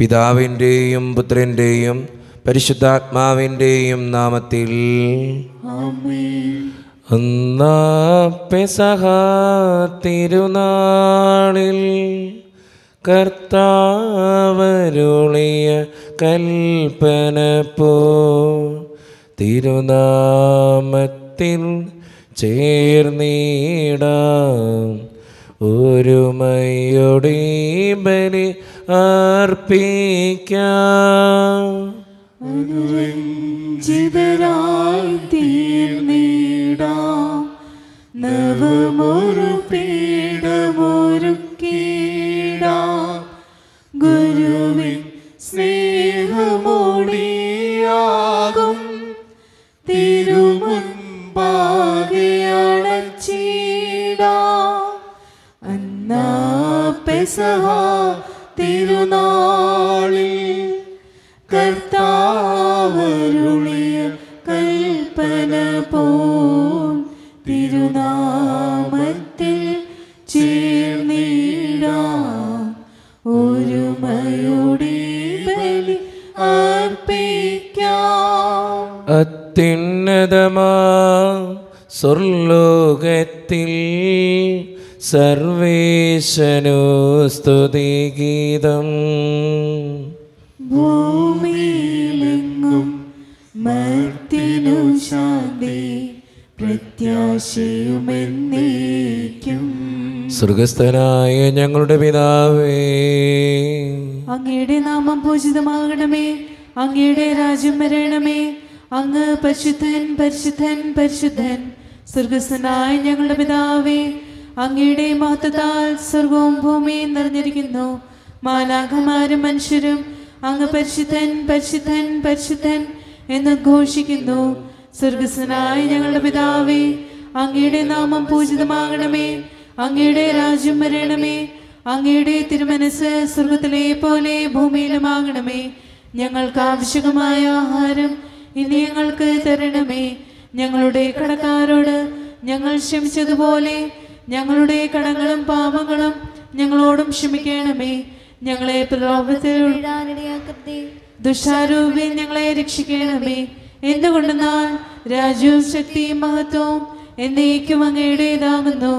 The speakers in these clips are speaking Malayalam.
പിതാവിൻ്റെയും പുത്രൻ്റെയും പരിശുദ്ധാത്മാവിൻ്റെയും നാമത്തിൽ പെസഹ തിരുനാളിൽ കർത്താവരുളിയ കൽപ്പന പോ തിരുനാമത്തിൽ ചേർന്നീടാം ഒരുമയോടെ ബലി അർപ്പിക്കാം അനുരഞ്ജിതരായി തീർന്നിടാം നവമൊരു പേ പെസഹ തിരുനാളിൽ കർത്താവരുളിയ കൽപ്പന പോ തിരുനാമത്തിൽ ചേർന്നിടാം ഒരുമയോടെ ബലി അർപ്പിക്കാം അത്യുന്നതമാ സ്വർലോകത്തിൽ സർവേശനു സ്തുതിഗീതം ഭൂമിയിലെങ്ങും മർത്തിനു ശാന്തി പ്രത്യാശയുമെന്നേക്കും സ്വർഗസ്ഥനായ ഞങ്ങളുടെ പിതാവേ അങ്ങയുടെ നാമം പൂജിതമാകണമേ അങ്ങയുടെ രാജ്യം വരണമേ അങ്ങ് പരിശുദ്ധൻ പരിശുദ്ധൻ പരിശുദ്ധൻ സ്വർഗസ്ഥനായ ഞങ്ങളുടെ പിതാവേ അങ്ങയുടെ മഹത്വത്താൽ സ്വർഗവും ഭൂമിയും നിറഞ്ഞിരിക്കുന്നു മാലാഖമാരും മനുഷ്യരും അങ്ങ് പരിശുദ്ധൻ പരിശുദ്ധൻ പരിശുദ്ധൻ എന്ന് ഘോഷിക്കുന്നു സ്വർഗസ്വനായ ഞങ്ങളുടെ പിതാവേ അങ്ങയുടെ നാമം പൂജിതമാകണമേ അങ്ങയുടെ രാജ്യം വരണമേ അങ്ങയുടെ തിരുമനസ് സ്വർഗത്തിലെ പോലെ ഭൂമിയിലുമാകണമേ ഞങ്ങൾക്ക് ആവശ്യകമായ ആഹാരം ഇനി ഞങ്ങൾക്ക് തരണമേ ഞങ്ങളുടെ കടക്കാരോട് ഞങ്ങൾ ക്ഷമിച്ചതുപോലെ ഞങ്ങളുടെ കടങ്ങളും പാപങ്ങളും ഞങ്ങളോടും ക്ഷമിക്കണമേ ഞങ്ങളെ ദുഷാരൂപി ഞങ്ങളെ രക്ഷിക്കണമേ എന്തുകൊണ്ടെന്നാൽ രാജ്യവും ശക്തിയും മഹത്വവും എന്നേക്കും അങ്ങയുടേതാകുന്നു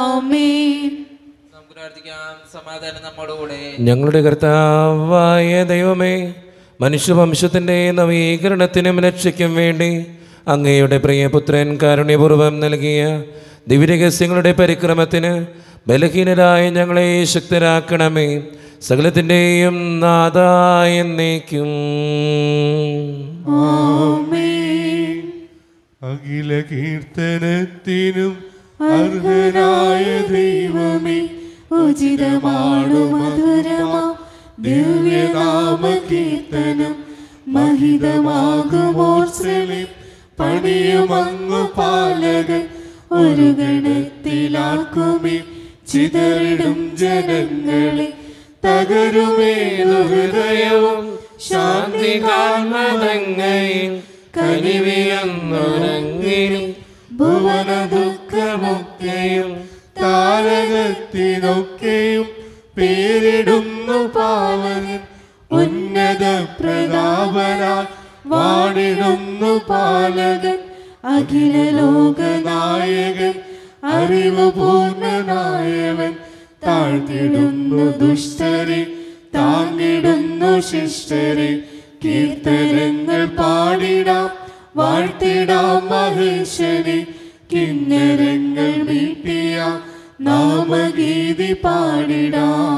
ആമേൻ സമാധാനം ഞങ്ങളുടെ കർത്താവായ ദൈവമേ മനുഷ്യവംശത്തിൻ്റെ നവീകരണത്തിനും രക്ഷയ്ക്കും വേണ്ടി അങ്ങയുടെ പ്രിയപുത്രൻ കാരുണ്യപൂർവ്വം നൽകിയ ദിവ്യരഹസ്യങ്ങളുടെ പരിക്രമത്തിന് ബലഹീനരായ ഞങ്ങളെ ശക്തരാക്കണമേ സകലത്തിൻ്റെയും നാഥായ നീക്കും അഖില കീർത്തനത്തിനും അർഹനായ ദൈവമേ ഉചിതമാണു മധുരമാ ദിവ്യനാമ കീർത്തനം മഹിതമാകുമോ മഹിതമാകുമോർ പണിയുമങ്ങു പാലകൻ ഒരു ഗണത്തിലാക്കുമേ ചിതറിടും ജനങ്ങളെ തകരുമേ ഹൃദയവും ശാന്തി കാണങ്ങയിൽ കനിവിയങ്ങുറങ്ങിനി ഭുവന ദുഃഖമൊക്കെയും താരകത്തിനൊക്കെയും പേരിടുന്നു പാവനൻ ഉന്നത പ്രതാപന വാടിടുന്നു പാലകൻ അഖില ലോകനായകൻ അറിവ് പൂർണ്ണനായവൻ താഴ്ത്തിടുന്നു ദുഷ്ടരെ താങ്ങിടുന്നു ശിഷ്ടരെ കീർത്തനങ്ങൾ പാടിടാം വാഴ്ത്തിടാം മഹേശ്വരി കിന്നരങ്ങൾ വീട്ടിയ നാമഗീതി പാടിടാം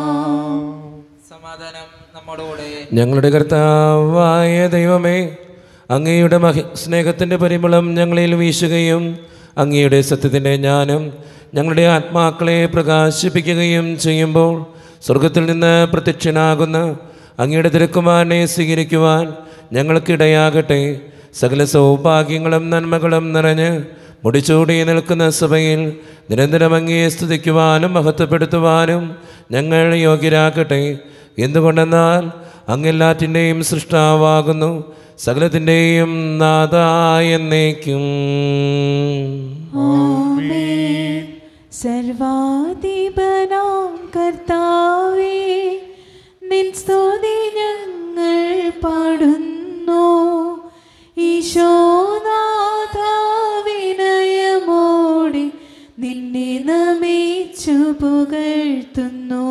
സമാധാനം നമ്മളോടെ ഞങ്ങളുടെ കർത്താവായ ദൈവമേ അങ്ങയുടെ മഹ സ്നേഹത്തിൻ്റെ പരിമളം ഞങ്ങളിൽ വീശുകയും അങ്ങയുടെ സത്യത്തിൻ്റെ ജ്ഞാനം ഞങ്ങളുടെ ആത്മാക്കളെ പ്രകാശിപ്പിക്കുകയും ചെയ്യുമ്പോൾ സ്വർഗത്തിൽ നിന്ന് പ്രത്യക്ഷനാകുന്ന അങ്ങയുടെ തിരക്കുമാരനെ സ്വീകരിക്കുവാൻ ഞങ്ങൾക്കിടയാകട്ടെ സകല സൗഭാഗ്യങ്ങളും നന്മകളും നിറഞ്ഞ് മുടിച്ചൂടി നിൽക്കുന്ന സഭയിൽ നിരന്തരം അങ്ങയെ സ്തുതിക്കുവാനും മഹത്വപ്പെടുത്തുവാനും ഞങ്ങൾ യോഗ്യരാകട്ടെ എന്തുകൊണ്ടെന്നാൽ അങ്ങെല്ലാറ്റിൻ്റെയും സൃഷ്ടാവാകുന്നു സകലത്തിൻ്റെയും നാഥായെന്നേക്കും സർവാധിപനാം കർത്താവേ നിൻ സ്തുതി ഞങ്ങൾ പാടുന്നു ഈശോനാഥ വിനയമോടെ നിന്നെ നമിച്ചു പുകഴ്ത്തുന്നു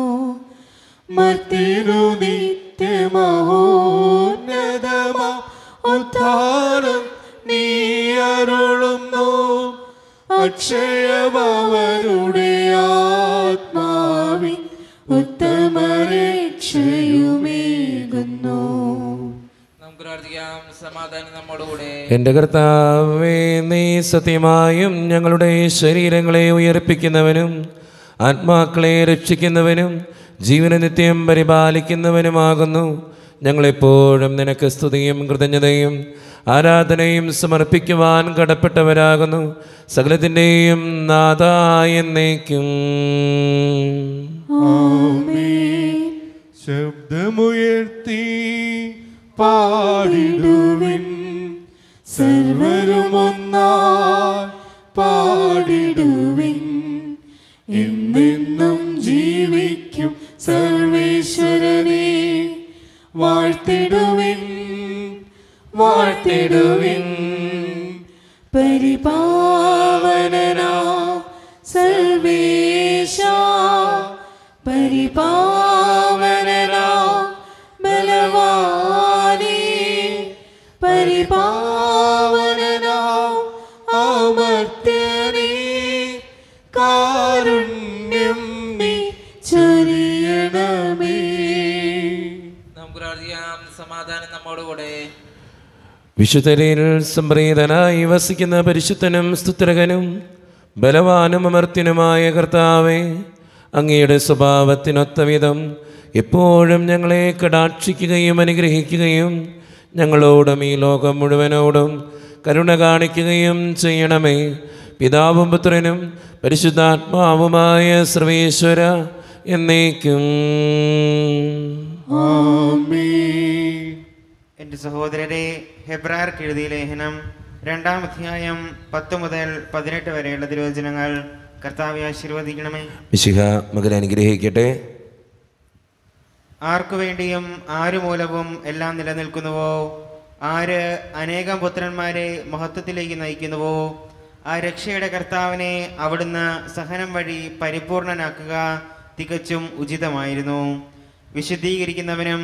മർത്തിരുതിത്തു നിത്യമഹോന്നതമാ ഉദ്ധാനം നീ അരുളുന്നു അക്ഷയമവരുടെ ആത്മാവി ഉത്തമരക്ഷയുമേകുന്നു എന്റെ കർത്താവേ നീ സത്യമായും ഞങ്ങളുടെ ശരീരങ്ങളെ ഉയർപ്പിക്കുന്നവനും ആത്മാക്കളെ രക്ഷിക്കുന്നവനും ജീവന നിത്യം പരിപാലിക്കുന്നവനുമാകുന്നു ഞങ്ങളെപ്പോഴും നിനക്ക് സ്തുതിയും കൃതജ്ഞതയും ആരാധനയും സമർപ്പിക്കുവാൻ കടപ്പെട്ടവരാകുന്നു സകലത്തിൻ്റെയും നാഥായ ശബ്ദമുയർത്തി പാടിടുവിൻ സർവരുമൊന്നാ പാടിടുവിൻ എന്നെന്നും വാഴ്ത്തിടുവിൻ വാഴ്ത്തിടുവിൻ പരിപാവനാ സർവേശ പരിപാവനാ ബലവാനി പരിപാവനാ ആമർത്യനേ കാരുണ്യം നീ ചൊരിയണമേ പ്രാർത്ഥിക്കാം സമാധാനം കൂടെ വിശുദ്ധരയിൽ സംപ്രീതനായി വസിക്കുന്ന പരിശുദ്ധനും സ്തുത്രകനും ബലവാനും അമർത്തിനുമായ കർത്താവേ അങ്ങയുടെ സ്വഭാവത്തിനൊത്തവിധം എപ്പോഴും ഞങ്ങളെ കടാക്ഷിക്കുകയും അനുഗ്രഹിക്കുകയും ഞങ്ങളോടും ഈ ലോകം മുഴുവനോടും കരുണ കാണിക്കുകയും ചെയ്യണമേ പിതാവും പുത്രനും പരിശുദ്ധാത്മാവുമായ സർവേശ്വര എന്നേക്കും എന്റെ സഹോദരരെ ഹെബ്രാർക്ക് എഴുതിയ ലേഖനം രണ്ടാം അധ്യായം പത്ത് മുതൽ പതിനെട്ട് വരെയുള്ള തിരുവചനങ്ങൾ കർത്താവെ ആശീർവദിക്കണമേ മിശിഹ മകൻ അനുഗ്രഹിക്കട്ടെ ആർക്കു വേണ്ടിയും ആരുമൂലവും മൂലവും എല്ലാം നിലനിൽക്കുന്നുവോ ആര് അനേകം പുത്രന്മാരെ മഹത്വത്തിലേക്ക് നയിക്കുന്നുവോ ആ രക്ഷയുടെ കർത്താവിനെ അവിടുന്ന് സഹനം വഴി പരിപൂർണനാക്കുക തികച്ചും ഉചിതമായിരുന്നു വിശുദ്ധീകരിക്കുന്നവനും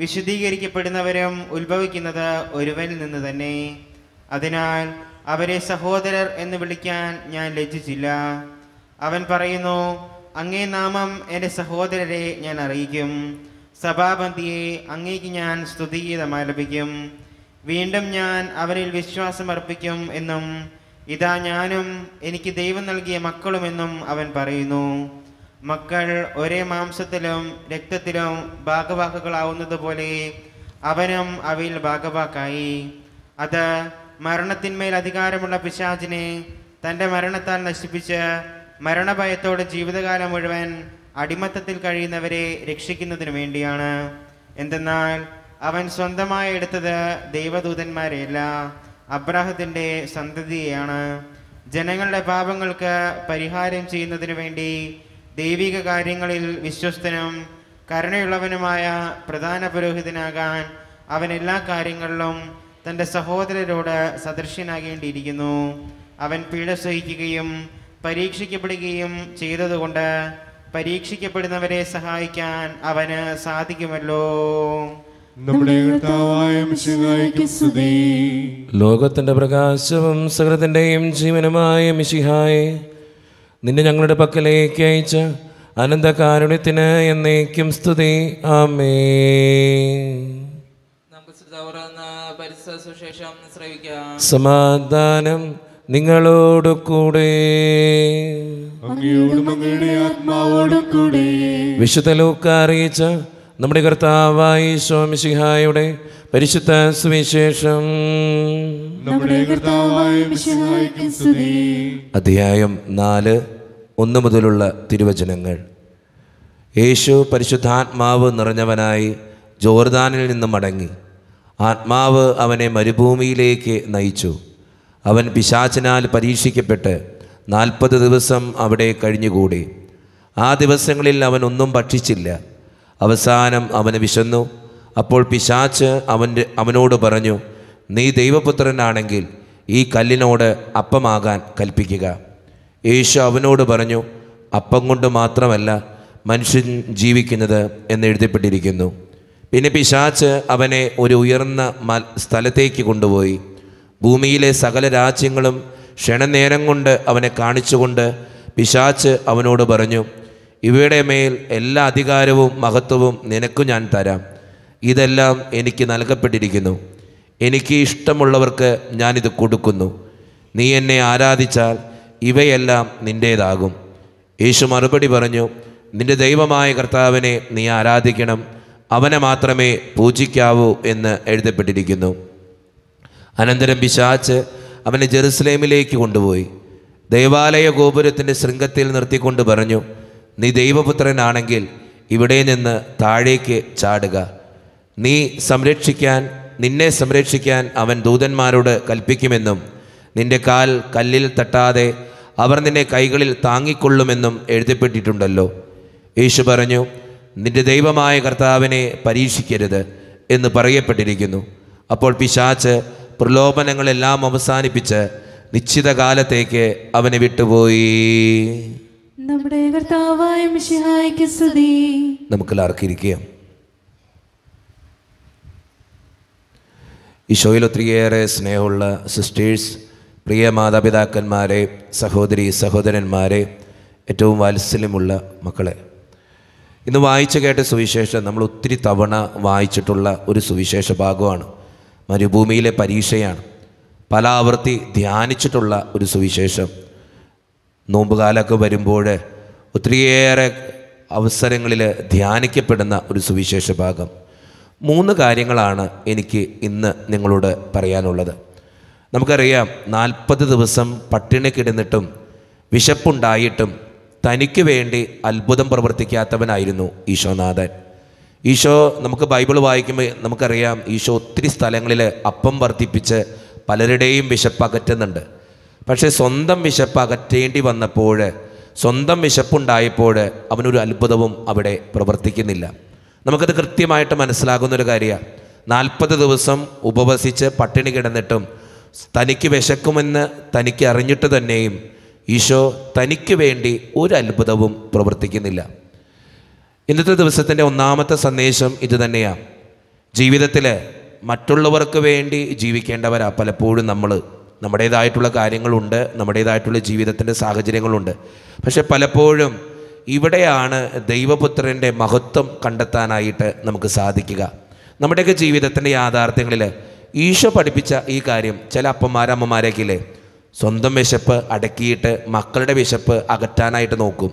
വിശുദ്ധീകരിക്കപ്പെടുന്നവരും ഉത്ഭവിക്കുന്നത് ഒരുവനിൽ നിന്ന് തന്നെ അതിനാൽ അവരെ സഹോദരർ എന്ന് വിളിക്കാൻ ഞാൻ ലജ്ജിച്ചില്ല അവൻ പറയുന്നു അങ്ങേ നാമം എൻ്റെ സഹോദരരെ ഞാൻ അറിയിക്കും സഭാപന്തിയെ അങ്ങേക്ക് ഞാൻ സ്തുതിഗീതമാലപിക്കും വീണ്ടും ഞാൻ അവരിൽ വിശ്വാസം അർപ്പിക്കും എന്നും ഇതാ ഞാനും എനിക്ക് ദൈവം നൽകിയ മക്കളുമെന്നും അവൻ പറയുന്നു മക്കൾ ഒരേ മാംസത്തിലും രക്തത്തിലും പോലെ അവനും അവയിൽ ഭാഗവാക്കായി അത് മരണത്തിന്മേൽ അധികാരമുള്ള പിശാചിനെ തൻ്റെ മരണത്താൽ നശിപ്പിച്ച് മരണഭയത്തോടെ ജീവിതകാലം മുഴുവൻ അടിമത്തത്തിൽ കഴിയുന്നവരെ രക്ഷിക്കുന്നതിനു വേണ്ടിയാണ് എന്തെന്നാൽ അവൻ സ്വന്തമായി എടുത്തത് ദൈവദൂതന്മാരെയല്ല അബ്രാഹത്തിൻ്റെ സന്തതിയെയാണ് ജനങ്ങളുടെ പാപങ്ങൾക്ക് പരിഹാരം ചെയ്യുന്നതിനു വേണ്ടി ദൈവിക കാര്യങ്ങളിൽ വിശ്വസ്തനും കരുണയുള്ളവനുമായ പ്രധാന പുരോഹിതനാകാൻ അവൻ എല്ലാ കാര്യങ്ങളിലും തൻ്റെ സഹോദരരോട് സദൃശ്യനാകേണ്ടിയിരിക്കുന്നു അവൻ പീഡ സഹിക്കുകയും പരീക്ഷിക്കപ്പെടുകയും ചെയ്തതുകൊണ്ട് പരീക്ഷിക്കപ്പെടുന്നവരെ സഹായിക്കാൻ അവന് സാധിക്കുമല്ലോ ലോകത്തിന്റെ പ്രകാശവും സഹൃതന്റെയും ജീവനുമായ മിശിഹായേ നിന്നെ ഞങ്ങളുടെ പക്കലേക്ക് അയച്ച് അനന്തകാരുണ്യത്തിന് എന്നേക്കും സ്തുതി ആമേ സമാധാനം നിങ്ങളോട് കൂടെ വിശുദ്ധ ലൂക്ക അറിയിച്ച നമ്മുടെ കർത്താവായി സ്വാമിസിഹായുടെ പരിശുദ്ധ സുവിശേഷം അധ്യായം നാല് ഒന്നു മുതലുള്ള തിരുവചനങ്ങൾ യേശു പരിശുദ്ധാത്മാവ് നിറഞ്ഞവനായി ജോർദാനിൽ നിന്ന് മടങ്ങി ആത്മാവ് അവനെ മരുഭൂമിയിലേക്ക് നയിച്ചു അവൻ പിശാചിനാൽ പരീക്ഷിക്കപ്പെട്ട് നാൽപ്പത് ദിവസം അവിടെ കഴിഞ്ഞുകൂടി ആ ദിവസങ്ങളിൽ അവൻ ഒന്നും ഭക്ഷിച്ചില്ല അവസാനം അവന് വിശന്നു അപ്പോൾ പിശാച്ച് അവൻ്റെ അവനോട് പറഞ്ഞു നീ ദൈവപുത്രനാണെങ്കിൽ ഈ കല്ലിനോട് അപ്പമാകാൻ കൽപ്പിക്കുക യേശു അവനോട് പറഞ്ഞു അപ്പം കൊണ്ട് മാത്രമല്ല മനുഷ്യൻ ജീവിക്കുന്നത് എന്ന് എഴുതപ്പെട്ടിരിക്കുന്നു പിന്നെ പിശാച്ച് അവനെ ഒരു ഉയർന്ന മ സ്ഥലത്തേക്ക് കൊണ്ടുപോയി ഭൂമിയിലെ സകല രാജ്യങ്ങളും ക്ഷണനേരം കൊണ്ട് അവനെ കാണിച്ചുകൊണ്ട് പിശാച്ച് അവനോട് പറഞ്ഞു ഇവയുടെ മേൽ എല്ലാ അധികാരവും മഹത്വവും നിനക്ക് ഞാൻ തരാം ഇതെല്ലാം എനിക്ക് നൽകപ്പെട്ടിരിക്കുന്നു എനിക്ക് ഇഷ്ടമുള്ളവർക്ക് ഞാനിത് കൊടുക്കുന്നു നീ എന്നെ ആരാധിച്ചാൽ ഇവയെല്ലാം നിൻ്റേതാകും യേശു മറുപടി പറഞ്ഞു നിൻ്റെ ദൈവമായ കർത്താവിനെ നീ ആരാധിക്കണം അവനെ മാത്രമേ പൂജിക്കാവൂ എന്ന് എഴുതപ്പെട്ടിരിക്കുന്നു അനന്തരം പിശാച്ച് അവനെ ജെറുസലേമിലേക്ക് കൊണ്ടുപോയി ദേവാലയ ഗോപുരത്തിൻ്റെ ശൃംഗത്തിൽ നിർത്തിക്കൊണ്ട് പറഞ്ഞു നീ ദൈവപുത്രനാണെങ്കിൽ ഇവിടെ നിന്ന് താഴേക്ക് ചാടുക നീ സംരക്ഷിക്കാൻ നിന്നെ സംരക്ഷിക്കാൻ അവൻ ദൂതന്മാരോട് കൽപ്പിക്കുമെന്നും നിന്റെ കാൽ കല്ലിൽ തട്ടാതെ അവർ നിന്നെ കൈകളിൽ താങ്ങിക്കൊള്ളുമെന്നും എഴുതപ്പെട്ടിട്ടുണ്ടല്ലോ യേശു പറഞ്ഞു നിന്റെ ദൈവമായ കർത്താവിനെ പരീക്ഷിക്കരുത് എന്ന് പറയപ്പെട്ടിരിക്കുന്നു അപ്പോൾ പിശാച്ച് പ്രലോഭനങ്ങളെല്ലാം അവസാനിപ്പിച്ച് നിശ്ചിത കാലത്തേക്ക് അവനെ വിട്ടുപോയി നമ്മുടെ കർത്താവായ മിശിഹായ്ക്ക് സ്തുതി നമുക്ക് എല്ലാവർക്കിരിക്കാം ഈശോയിൽ ഒത്തിരിയേറെ സ്നേഹമുള്ള സിസ്റ്റേഴ്സ് പ്രിയ മാതാപിതാക്കന്മാരെ സഹോദരി സഹോദരന്മാരെ ഏറ്റവും വാത്സല്യമുള്ള മക്കളെ ഇന്ന് വായിച്ചു കേട്ട സുവിശേഷം നമ്മൾ ഒത്തിരി തവണ വായിച്ചിട്ടുള്ള ഒരു സുവിശേഷ ഭാഗമാണ് മരുഭൂമിയിലെ പരീക്ഷയാണ് പല ആവർത്തി ധ്യാനിച്ചിട്ടുള്ള ഒരു സുവിശേഷം നോമ്പുകാലൊക്കെ വരുമ്പോൾ ഒത്തിരിയേറെ അവസരങ്ങളിൽ ധ്യാനിക്കപ്പെടുന്ന ഒരു സുവിശേഷ ഭാഗം മൂന്ന് കാര്യങ്ങളാണ് എനിക്ക് ഇന്ന് നിങ്ങളോട് പറയാനുള്ളത് നമുക്കറിയാം നാൽപ്പത് ദിവസം പട്ടിണി കിടന്നിട്ടും വിശപ്പുണ്ടായിട്ടും തനിക്ക് വേണ്ടി അത്ഭുതം പ്രവർത്തിക്കാത്തവനായിരുന്നു ഈശോനാഥൻ ഈശോ നമുക്ക് ബൈബിൾ വായിക്കുമ്പോൾ നമുക്കറിയാം ഈശോ ഒത്തിരി സ്ഥലങ്ങളിൽ അപ്പം വർദ്ധിപ്പിച്ച് പലരുടെയും വിശപ്പ് അകറ്റുന്നുണ്ട് പക്ഷേ സ്വന്തം വിശപ്പ് അകറ്റേണ്ടി വന്നപ്പോൾ സ്വന്തം വിശപ്പുണ്ടായപ്പോൾ അവനൊരു അത്ഭുതവും അവിടെ പ്രവർത്തിക്കുന്നില്ല നമുക്കത് കൃത്യമായിട്ട് മനസ്സിലാകുന്നൊരു കാര്യമാണ് നാൽപ്പത് ദിവസം ഉപവസിച്ച് പട്ടിണി കിടന്നിട്ടും തനിക്ക് വിശക്കുമെന്ന് തനിക്ക് അറിഞ്ഞിട്ട് തന്നെയും ഈശോ തനിക്ക് വേണ്ടി ഒരു അത്ഭുതവും പ്രവർത്തിക്കുന്നില്ല ഇന്നത്തെ ദിവസത്തിൻ്റെ ഒന്നാമത്തെ സന്ദേശം ഇത് തന്നെയാണ് ജീവിതത്തിൽ മറ്റുള്ളവർക്ക് വേണ്ടി ജീവിക്കേണ്ടവരാ പലപ്പോഴും നമ്മൾ നമ്മുടേതായിട്ടുള്ള കാര്യങ്ങളുണ്ട് നമ്മുടേതായിട്ടുള്ള ജീവിതത്തിൻ്റെ സാഹചര്യങ്ങളുണ്ട് പക്ഷെ പലപ്പോഴും ഇവിടെയാണ് ദൈവപുത്രൻ്റെ മഹത്വം കണ്ടെത്താനായിട്ട് നമുക്ക് സാധിക്കുക നമ്മുടെയൊക്കെ ജീവിതത്തിൻ്റെ യാഥാർത്ഥ്യങ്ങളിൽ ഈശോ പഠിപ്പിച്ച ഈ കാര്യം ചില അപ്പന്മാരമ്മമാരേക്കില്ലേ സ്വന്തം വിശപ്പ് അടക്കിയിട്ട് മക്കളുടെ വിശപ്പ് അകറ്റാനായിട്ട് നോക്കും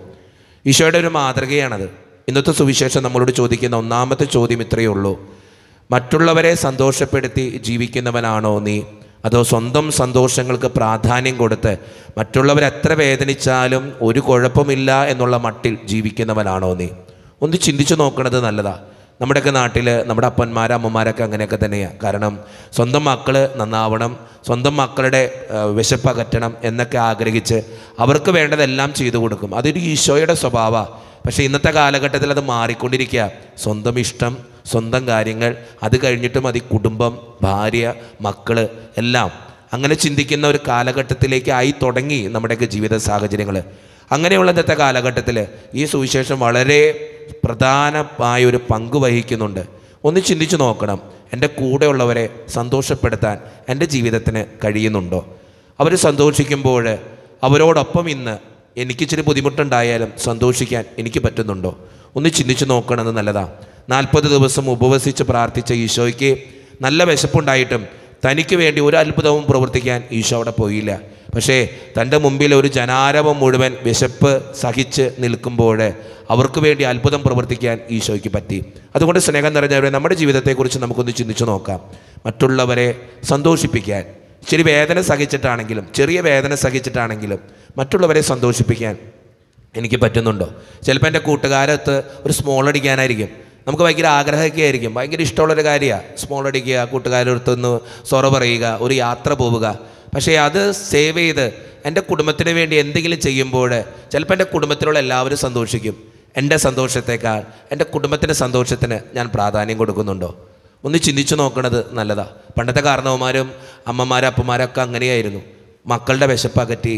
ഈശോയുടെ ഒരു മാതൃകയാണത് ഇന്നത്തെ സുവിശേഷം നമ്മളോട് ചോദിക്കുന്ന ഒന്നാമത്തെ ചോദ്യം ഇത്രയേ ഉള്ളൂ മറ്റുള്ളവരെ സന്തോഷപ്പെടുത്തി ജീവിക്കുന്നവനാണോ നീ അതോ സ്വന്തം സന്തോഷങ്ങൾക്ക് പ്രാധാന്യം കൊടുത്ത് മറ്റുള്ളവരെത്ര വേദനിച്ചാലും ഒരു കുഴപ്പമില്ല എന്നുള്ള മട്ടിൽ ജീവിക്കുന്നവനാണോ നീ ഒന്ന് ചിന്തിച്ചു നോക്കുന്നത് നല്ലതാണ് നമ്മുടെയൊക്കെ നാട്ടിൽ നമ്മുടെ അപ്പന്മാർ അമ്മമാരൊക്കെ അങ്ങനെയൊക്കെ തന്നെയാണ് കാരണം സ്വന്തം മക്കൾ നന്നാവണം സ്വന്തം മക്കളുടെ വിശപ്പകറ്റണം എന്നൊക്കെ ആഗ്രഹിച്ച് അവർക്ക് വേണ്ടതെല്ലാം ചെയ്തു കൊടുക്കും അതൊരു ഈശോയുടെ സ്വഭാവമാണ് പക്ഷേ ഇന്നത്തെ കാലഘട്ടത്തിൽ അത് മാറിക്കൊണ്ടിരിക്കുക സ്വന്തം ഇഷ്ടം സ്വന്തം കാര്യങ്ങൾ അത് കഴിഞ്ഞിട്ടും അത് കുടുംബം ഭാര്യ മക്കൾ എല്ലാം അങ്ങനെ ചിന്തിക്കുന്ന ഒരു കാലഘട്ടത്തിലേക്ക് ആയി തുടങ്ങി നമ്മുടെയൊക്കെ ജീവിത സാഹചര്യങ്ങൾ അങ്ങനെയുള്ള ഇന്നത്തെ കാലഘട്ടത്തിൽ ഈ സുവിശേഷം വളരെ പ്രധാനമായൊരു ഒരു പങ്ക് വഹിക്കുന്നുണ്ട് ഒന്ന് ചിന്തിച്ചു നോക്കണം എൻ്റെ കൂടെയുള്ളവരെ സന്തോഷപ്പെടുത്താൻ എൻ്റെ ജീവിതത്തിന് കഴിയുന്നുണ്ടോ അവർ സന്തോഷിക്കുമ്പോൾ അവരോടൊപ്പം ഇന്ന് എനിക്ക് ഇച്ചിരി ബുദ്ധിമുട്ടുണ്ടായാലും സന്തോഷിക്കാൻ എനിക്ക് പറ്റുന്നുണ്ടോ ഒന്ന് ചിന്തിച്ചു എന്ന് നല്ലതാണ് നാൽപ്പത് ദിവസം ഉപവസിച്ച് പ്രാർത്ഥിച്ച ഈശോയ്ക്ക് നല്ല വിശപ്പുണ്ടായിട്ടും തനിക്ക് വേണ്ടി ഒരു അത്ഭുതവും പ്രവർത്തിക്കാൻ ഈശോ അവിടെ പോയില്ല പക്ഷേ തൻ്റെ മുമ്പിൽ ഒരു ജനാരവം മുഴുവൻ വിശപ്പ് സഹിച്ച് നിൽക്കുമ്പോൾ അവർക്ക് വേണ്ടി അത്ഭുതം പ്രവർത്തിക്കാൻ ഈശോയ്ക്ക് പറ്റി അതുകൊണ്ട് സ്നേഹം നിറഞ്ഞവരെ നമ്മുടെ ജീവിതത്തെക്കുറിച്ച് നമുക്കൊന്ന് ചിന്തിച്ചു നോക്കാം മറ്റുള്ളവരെ സന്തോഷിപ്പിക്കാൻ ഇച്ചിരി വേദന സഹിച്ചിട്ടാണെങ്കിലും ചെറിയ വേദന സഹിച്ചിട്ടാണെങ്കിലും മറ്റുള്ളവരെ സന്തോഷിപ്പിക്കാൻ എനിക്ക് പറ്റുന്നുണ്ടോ ചിലപ്പോൾ എൻ്റെ കൂട്ടുകാരത്ത് ഒരു സ്മോൾ അടിക്കാനായിരിക്കും നമുക്ക് ഭയങ്കര ആഗ്രഹമൊക്കെ ആയിരിക്കും ഭയങ്കര ഇഷ്ടമുള്ളൊരു കാര്യമാണ് സ്മോൾ അടിക്കുക കൂട്ടുകാരടുത്തുനിന്ന് സൊറ പറയുക ഒരു യാത്ര പോവുക പക്ഷേ അത് സേവ് ചെയ്ത് എൻ്റെ കുടുംബത്തിന് വേണ്ടി എന്തെങ്കിലും ചെയ്യുമ്പോൾ ചിലപ്പോൾ എൻ്റെ കുടുംബത്തിലുള്ള എല്ലാവരും സന്തോഷിക്കും എൻ്റെ സന്തോഷത്തേക്കാൾ എൻ്റെ കുടുംബത്തിൻ്റെ സന്തോഷത്തിന് ഞാൻ പ്രാധാന്യം കൊടുക്കുന്നുണ്ടോ ഒന്ന് ചിന്തിച്ചു നോക്കണത് നല്ലതാണ് പണ്ടത്തെ കാരണവന്മാരും അമ്മമാരും അപ്പന്മാരൊക്കെ അങ്ങനെയായിരുന്നു മക്കളുടെ വിശപ്പകറ്റി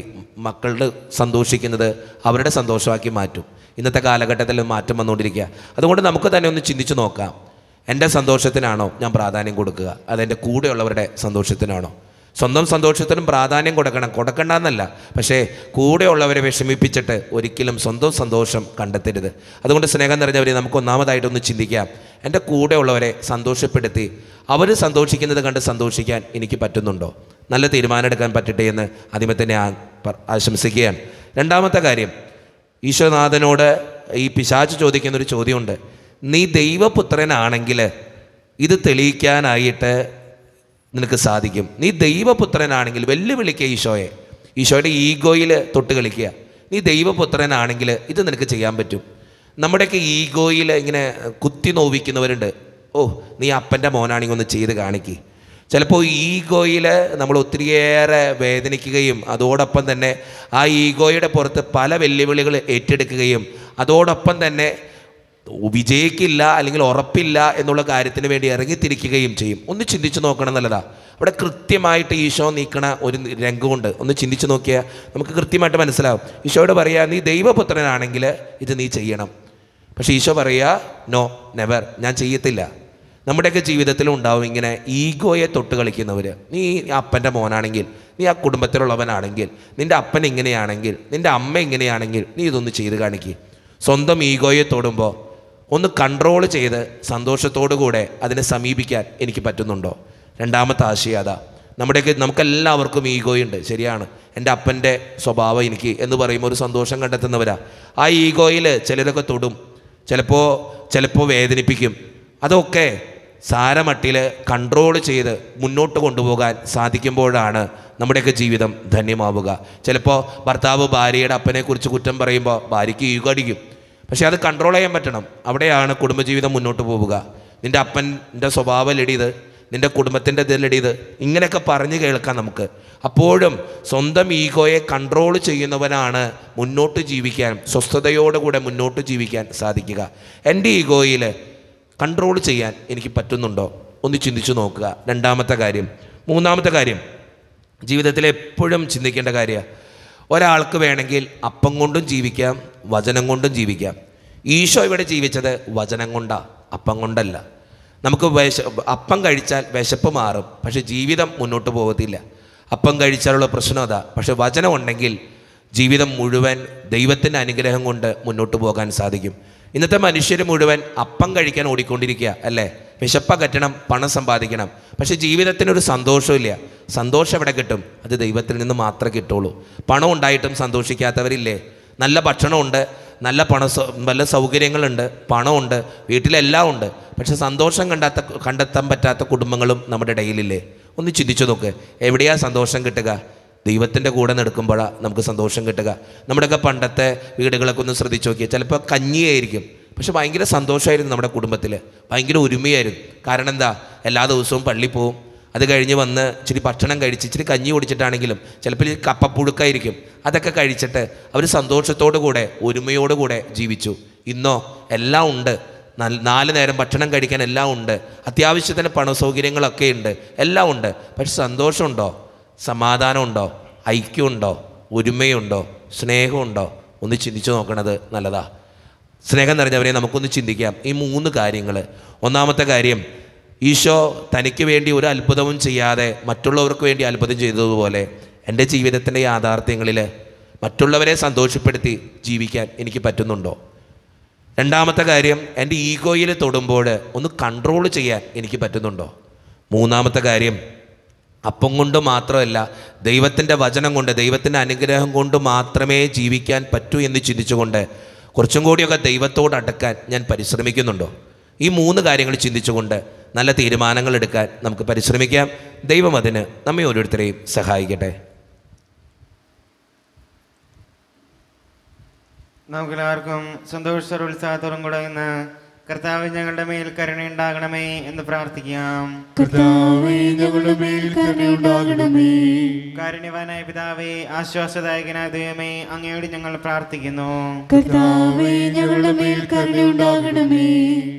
മക്കളുടെ സന്തോഷിക്കുന്നത് അവരുടെ സന്തോഷമാക്കി മാറ്റും ഇന്നത്തെ കാലഘട്ടത്തിൽ മാറ്റം വന്നുകൊണ്ടിരിക്കുക അതുകൊണ്ട് നമുക്ക് തന്നെ ഒന്ന് ചിന്തിച്ചു നോക്കാം എൻ്റെ സന്തോഷത്തിനാണോ ഞാൻ പ്രാധാന്യം കൊടുക്കുക അതെൻ്റെ കൂടെയുള്ളവരുടെ സന്തോഷത്തിനാണോ സ്വന്തം സന്തോഷത്തിനും പ്രാധാന്യം കൊടുക്കണം കൊടുക്കണ്ടെന്നല്ല പക്ഷേ കൂടെയുള്ളവരെ വിഷമിപ്പിച്ചിട്ട് ഒരിക്കലും സ്വന്തം സന്തോഷം കണ്ടെത്തരുത് അതുകൊണ്ട് സ്നേഹം നിറഞ്ഞവരെ നമുക്ക് ഒന്നാമതായിട്ടൊന്ന് ചിന്തിക്കാം എൻ്റെ കൂടെയുള്ളവരെ സന്തോഷപ്പെടുത്തി അവർ സന്തോഷിക്കുന്നത് കണ്ട് സന്തോഷിക്കാൻ എനിക്ക് പറ്റുന്നുണ്ടോ നല്ല തീരുമാനം എടുക്കാൻ പറ്റട്ടെ എന്ന് ആദ്യമേ തന്നെ ആശംസിക്കുകയാണ് രണ്ടാമത്തെ കാര്യം ഈശ്വരനാഥനോട് ഈ പിശാച്ച് ചോദിക്കുന്നൊരു ചോദ്യമുണ്ട് നീ ദൈവപുത്രനാണെങ്കിൽ ഇത് തെളിയിക്കാനായിട്ട് നിനക്ക് സാധിക്കും നീ ദൈവപുത്രനാണെങ്കിൽ വെല്ലുവിളിക്കുക ഈശോയെ ഈശോയുടെ ഈഗോയിൽ തൊട്ട് കളിക്കുക നീ ദൈവപുത്രനാണെങ്കിൽ ഇത് നിനക്ക് ചെയ്യാൻ പറ്റും നമ്മുടെയൊക്കെ ഈഗോയിൽ ഇങ്ങനെ കുത്തി നോവിക്കുന്നവരുണ്ട് ഓ നീ അപ്പൻ്റെ മോനാണെങ്കിൽ ഒന്ന് ചെയ്ത് കാണിക്കേ ചിലപ്പോൾ ഈഗോയിൽ നമ്മൾ ഒത്തിരിയേറെ വേദനിക്കുകയും അതോടൊപ്പം തന്നെ ആ ഈഗോയുടെ പുറത്ത് പല വെല്ലുവിളികൾ ഏറ്റെടുക്കുകയും അതോടൊപ്പം തന്നെ വിജയിക്കില്ല അല്ലെങ്കിൽ ഉറപ്പില്ല എന്നുള്ള കാര്യത്തിന് വേണ്ടി ഇറങ്ങിത്തിരിക്കുകയും ചെയ്യും ഒന്ന് ചിന്തിച്ച് നോക്കണം എന്നുള്ളതാ അവിടെ കൃത്യമായിട്ട് ഈശോ നീക്കണ ഒരു രംഗമുണ്ട് ഒന്ന് ചിന്തിച്ച് നോക്കിയാൽ നമുക്ക് കൃത്യമായിട്ട് മനസ്സിലാവും ഈശോയോട് പറയുക നീ ദൈവപുത്രനാണെങ്കിൽ ഇത് നീ ചെയ്യണം പക്ഷേ ഈശോ പറയുക നോ നെവർ ഞാൻ ചെയ്യത്തില്ല നമ്മുടെയൊക്കെ ജീവിതത്തിലും ഉണ്ടാവും ഇങ്ങനെ ഈഗോയെ തൊട്ട് കളിക്കുന്നവർ നീ അപ്പൻ്റെ മോനാണെങ്കിൽ നീ ആ കുടുംബത്തിലുള്ളവനാണെങ്കിൽ നിൻ്റെ അപ്പൻ ഇങ്ങനെയാണെങ്കിൽ നിൻ്റെ അമ്മ ഇങ്ങനെയാണെങ്കിൽ നീ ഇതൊന്ന് ചെയ്ത് കാണിക്കുക സ്വന്തം ഈഗോയെ തൊടുമ്പോൾ ഒന്ന് കൺട്രോൾ ചെയ്ത് സന്തോഷത്തോടു കൂടെ അതിനെ സമീപിക്കാൻ എനിക്ക് പറ്റുന്നുണ്ടോ രണ്ടാമത്തെ ആശയം അതാ നമ്മുടെയൊക്കെ നമുക്കെല്ലാവർക്കും ഈഗോയുണ്ട് ശരിയാണ് എൻ്റെ അപ്പൻ്റെ സ്വഭാവം എനിക്ക് എന്ന് പറയുമ്പോൾ ഒരു സന്തോഷം കണ്ടെത്തുന്നവരാ ആ ഈഗോയിൽ ചിലരൊക്കെ തൊടും ചിലപ്പോൾ ചിലപ്പോൾ വേദനിപ്പിക്കും അതൊക്കെ സാരമട്ടിൽ കൺട്രോൾ ചെയ്ത് മുന്നോട്ട് കൊണ്ടുപോകാൻ സാധിക്കുമ്പോഴാണ് നമ്മുടെയൊക്കെ ജീവിതം ധന്യമാവുക ചിലപ്പോൾ ഭർത്താവ് ഭാര്യയുടെ അപ്പനെക്കുറിച്ച് കുറ്റം പറയുമ്പോൾ ഭാര്യയ്ക്ക് ഈഗോ അടിക്കും പക്ഷേ അത് കൺട്രോൾ ചെയ്യാൻ പറ്റണം അവിടെയാണ് കുടുംബജീവിതം മുന്നോട്ട് പോവുക നിൻ്റെ അപ്പൻ്റെ സ്വഭാവം ലടിയത് നിൻ്റെ കുടുംബത്തിൻ്റെ ഇതിലടിയത് ഇങ്ങനെയൊക്കെ പറഞ്ഞു കേൾക്കാം നമുക്ക് അപ്പോഴും സ്വന്തം ഈഗോയെ കൺട്രോൾ ചെയ്യുന്നവനാണ് മുന്നോട്ട് ജീവിക്കാൻ സ്വസ്ഥതയോടുകൂടെ മുന്നോട്ട് ജീവിക്കാൻ സാധിക്കുക എൻ്റെ ഈഗോയിൽ കൺട്രോൾ ചെയ്യാൻ എനിക്ക് പറ്റുന്നുണ്ടോ ഒന്ന് ചിന്തിച്ചു നോക്കുക രണ്ടാമത്തെ കാര്യം മൂന്നാമത്തെ കാര്യം ജീവിതത്തിൽ എപ്പോഴും ചിന്തിക്കേണ്ട കാര്യമാണ് ഒരാൾക്ക് വേണമെങ്കിൽ അപ്പം കൊണ്ടും ജീവിക്കാം വചനം കൊണ്ടും ജീവിക്കാം ഈശോ ഇവിടെ ജീവിച്ചത് വചനം കൊണ്ടാണ് അപ്പം കൊണ്ടല്ല നമുക്ക് വിശ അപ്പം കഴിച്ചാൽ വിശപ്പ് മാറും പക്ഷെ ജീവിതം മുന്നോട്ട് പോകത്തില്ല അപ്പം കഴിച്ചാലുള്ള പ്രശ്നം അതാ പക്ഷെ വചനം ഉണ്ടെങ്കിൽ ജീവിതം മുഴുവൻ ദൈവത്തിൻ്റെ അനുഗ്രഹം കൊണ്ട് മുന്നോട്ട് പോകാൻ സാധിക്കും ഇന്നത്തെ മനുഷ്യർ മുഴുവൻ അപ്പം കഴിക്കാൻ ഓടിക്കൊണ്ടിരിക്കുക അല്ലേ വിശപ്പ കെട്ടണം പണം സമ്പാദിക്കണം പക്ഷേ ജീവിതത്തിനൊരു സന്തോഷമില്ല സന്തോഷം എവിടെ കിട്ടും അത് ദൈവത്തിൽ നിന്ന് മാത്രമേ കിട്ടുള്ളൂ പണം ഉണ്ടായിട്ടും സന്തോഷിക്കാത്തവരില്ലേ നല്ല ഭക്ഷണമുണ്ട് നല്ല പണ നല്ല സൗകര്യങ്ങളുണ്ട് പണമുണ്ട് വീട്ടിലെല്ലാം ഉണ്ട് പക്ഷെ സന്തോഷം കണ്ടാത്ത കണ്ടെത്താൻ പറ്റാത്ത കുടുംബങ്ങളും നമ്മുടെ ഇടയിലില്ലേ ഒന്ന് ചിന്തിച്ചു നോക്ക് എവിടെയാണ് സന്തോഷം കിട്ടുക ദൈവത്തിൻ്റെ കൂടെ നടക്കുമ്പോഴാണ് നമുക്ക് സന്തോഷം കിട്ടുക നമ്മുടെയൊക്കെ പണ്ടത്തെ വീടുകളൊക്കെ ഒന്ന് ശ്രദ്ധിച്ച് നോക്കിയാൽ ചിലപ്പോൾ കഞ്ഞിയായിരിക്കും പക്ഷെ ഭയങ്കര സന്തോഷമായിരുന്നു നമ്മുടെ കുടുംബത്തിൽ ഭയങ്കര ഒരുമയായിരുന്നു കാരണം എന്താ എല്ലാ ദിവസവും പള്ളി പോവും അത് കഴിഞ്ഞ് വന്ന് ഇച്ചിരി ഭക്ഷണം കഴിച്ച് ഇച്ചിരി കഞ്ഞി കുടിച്ചിട്ടാണെങ്കിലും ചിലപ്പോൾ ഈ കപ്പപ്പുഴുക്കായിരിക്കും അതൊക്കെ കഴിച്ചിട്ട് അവർ സന്തോഷത്തോടു കൂടെ ഒരുമയോടു കൂടെ ജീവിച്ചു ഇന്നോ എല്ലാം ഉണ്ട് നാല് നേരം ഭക്ഷണം കഴിക്കാൻ എല്ലാം ഉണ്ട് അത്യാവശ്യത്തിന് പണ ഉണ്ട് എല്ലാം ഉണ്ട് പക്ഷെ സന്തോഷമുണ്ടോ സമാധാനമുണ്ടോ ഐക്യമുണ്ടോ ഒരുമയുണ്ടോ സ്നേഹമുണ്ടോ ഒന്ന് ചിന്തിച്ചു നോക്കണത് നല്ലതാ സ്നേഹം നിറഞ്ഞവരെ നമുക്കൊന്ന് ചിന്തിക്കാം ഈ മൂന്ന് കാര്യങ്ങൾ ഒന്നാമത്തെ കാര്യം ഈശോ തനിക്ക് വേണ്ടി ഒരു അത്ഭുതവും ചെയ്യാതെ മറ്റുള്ളവർക്ക് വേണ്ടി അത്ഭുതം ചെയ്തതുപോലെ എൻ്റെ ജീവിതത്തിൻ്റെ യാഥാർത്ഥ്യങ്ങളിൽ മറ്റുള്ളവരെ സന്തോഷപ്പെടുത്തി ജീവിക്കാൻ എനിക്ക് പറ്റുന്നുണ്ടോ രണ്ടാമത്തെ കാര്യം എൻ്റെ ഈഗോയിൽ തൊടുമ്പോൾ ഒന്ന് കൺട്രോൾ ചെയ്യാൻ എനിക്ക് പറ്റുന്നുണ്ടോ മൂന്നാമത്തെ കാര്യം അപ്പം കൊണ്ട് മാത്രമല്ല ദൈവത്തിൻ്റെ വചനം കൊണ്ട് ദൈവത്തിൻ്റെ അനുഗ്രഹം കൊണ്ട് മാത്രമേ ജീവിക്കാൻ പറ്റൂ എന്ന് ചിന്തിച്ചുകൊണ്ട് കുറച്ചും കൂടിയൊക്കെ ദൈവത്തോട് അടുക്കാൻ ഞാൻ പരിശ്രമിക്കുന്നുണ്ടോ ഈ മൂന്ന് കാര്യങ്ങൾ ചിന്തിച്ചുകൊണ്ട് നല്ല തീരുമാനങ്ങൾ എടുക്കാൻ നമുക്ക് പരിശ്രമിക്കാം ദൈവം അതിന് നമ്മെ ഓരോരുത്തരെയും സഹായിക്കട്ടെ നമുക്കെല്ലാവർക്കും സന്തോഷ ഉത്സാഹത്തോടും കൂടെ ഇന്ന് കർത്താവ് ഞങ്ങളുടെ മേൽ കരുണയുണ്ടാകണമേ എന്ന് പ്രാർത്ഥിക്കാം കർത്താവേ ഞങ്ങളുടെ മേൽ കരുണയുണ്ടാകണമേ കാരുണ്യവാനായ പിതാവേ ആശ്വാസദായകനായ ദൈവമേ അങ്ങയോട് ഞങ്ങൾ പ്രാർത്ഥിക്കുന്നു കർത്താവേ ഞങ്ങളുടെ മേൽ കരുണയുണ്ടാകണമേ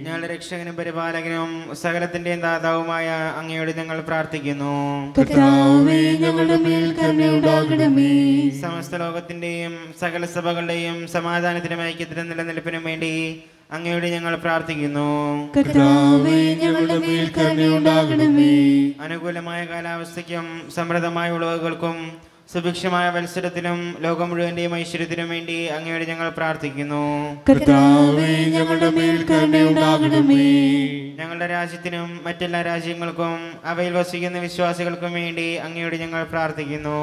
ഞങ്ങളുടെ രക്ഷകനും പരിപാലകനും സകലത്തിന്റെയും ദാതാവുമായ അങ്ങയോട് ഞങ്ങൾ പ്രാർത്ഥിക്കുന്നു കർത്താവേ ഞങ്ങളുടെ മേൽ കരുണയുണ്ടാകണമേ സമസ്ത ലോകത്തിന്റെയും സകല സഭകളുടെയും സമാധാനത്തിനും ഐക്യത്തിനും നിലനിൽപ്പിനും വേണ്ടി അങ്ങയോട് ഞങ്ങൾ പ്രാർത്ഥിക്കുന്നു അനുകൂലമായ കാലാവസ്ഥയ്ക്കും സമൃദ്ധമായ ഉളവുകൾക്കും സുഭിക്ഷമായ മത്സരത്തിനും ലോകം മുഴുവന്റെയും ഐശ്വര്യത്തിനും വേണ്ടി അങ്ങയോട് ഞങ്ങൾ പ്രാർത്ഥിക്കുന്നു ഞങ്ങളുടെ രാജ്യത്തിനും മറ്റെല്ലാ രാജ്യങ്ങൾക്കും അവയിൽ വസിക്കുന്ന വിശ്വാസികൾക്കും വേണ്ടി അങ്ങയോട് ഞങ്ങൾ പ്രാർത്ഥിക്കുന്നു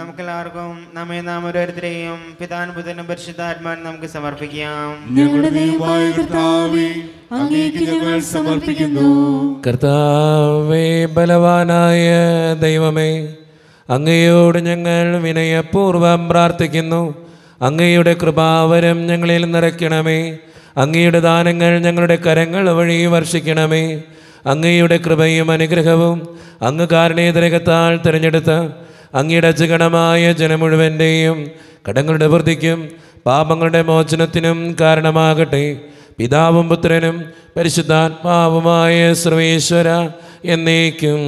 നമുക്കെല്ലാവർക്കും നമ്മെ നാം ഓരോരുത്തരെയും പിതാൻ ബുധനും പരിശുദ്ധാത്മാൻ നമുക്ക് സമർപ്പിക്കാം ഞങ്ങളുടെ സമർപ്പിക്കുന്നു കർത്താവേ ബലവ ബലവാനായ ദൈവമേ അങ്ങയോട് ഞങ്ങൾ വിനയപൂർവം പ്രാർത്ഥിക്കുന്നു അങ്ങയുടെ കൃപാവരം ഞങ്ങളിൽ നിറയ്ക്കണമേ അങ്ങയുടെ ദാനങ്ങൾ ഞങ്ങളുടെ കരങ്ങൾ വഴി വർഷിക്കണമേ അങ്ങയുടെ കൃപയും അനുഗ്രഹവും അങ്ങ് കാരണേതരകത്താൽ തിരഞ്ഞെടുത്ത അങ്ങയുടെ അജഗണമായ ജനം മുഴുവൻ്റെയും കടങ്ങളുടെ വൃദ്ധിക്കും പാപങ്ങളുടെ മോചനത്തിനും കാരണമാകട്ടെ പിതാവും പുത്രനും പരിശുദ്ധാത്മാവുമായ സർവേശ്വര എന്നേക്കും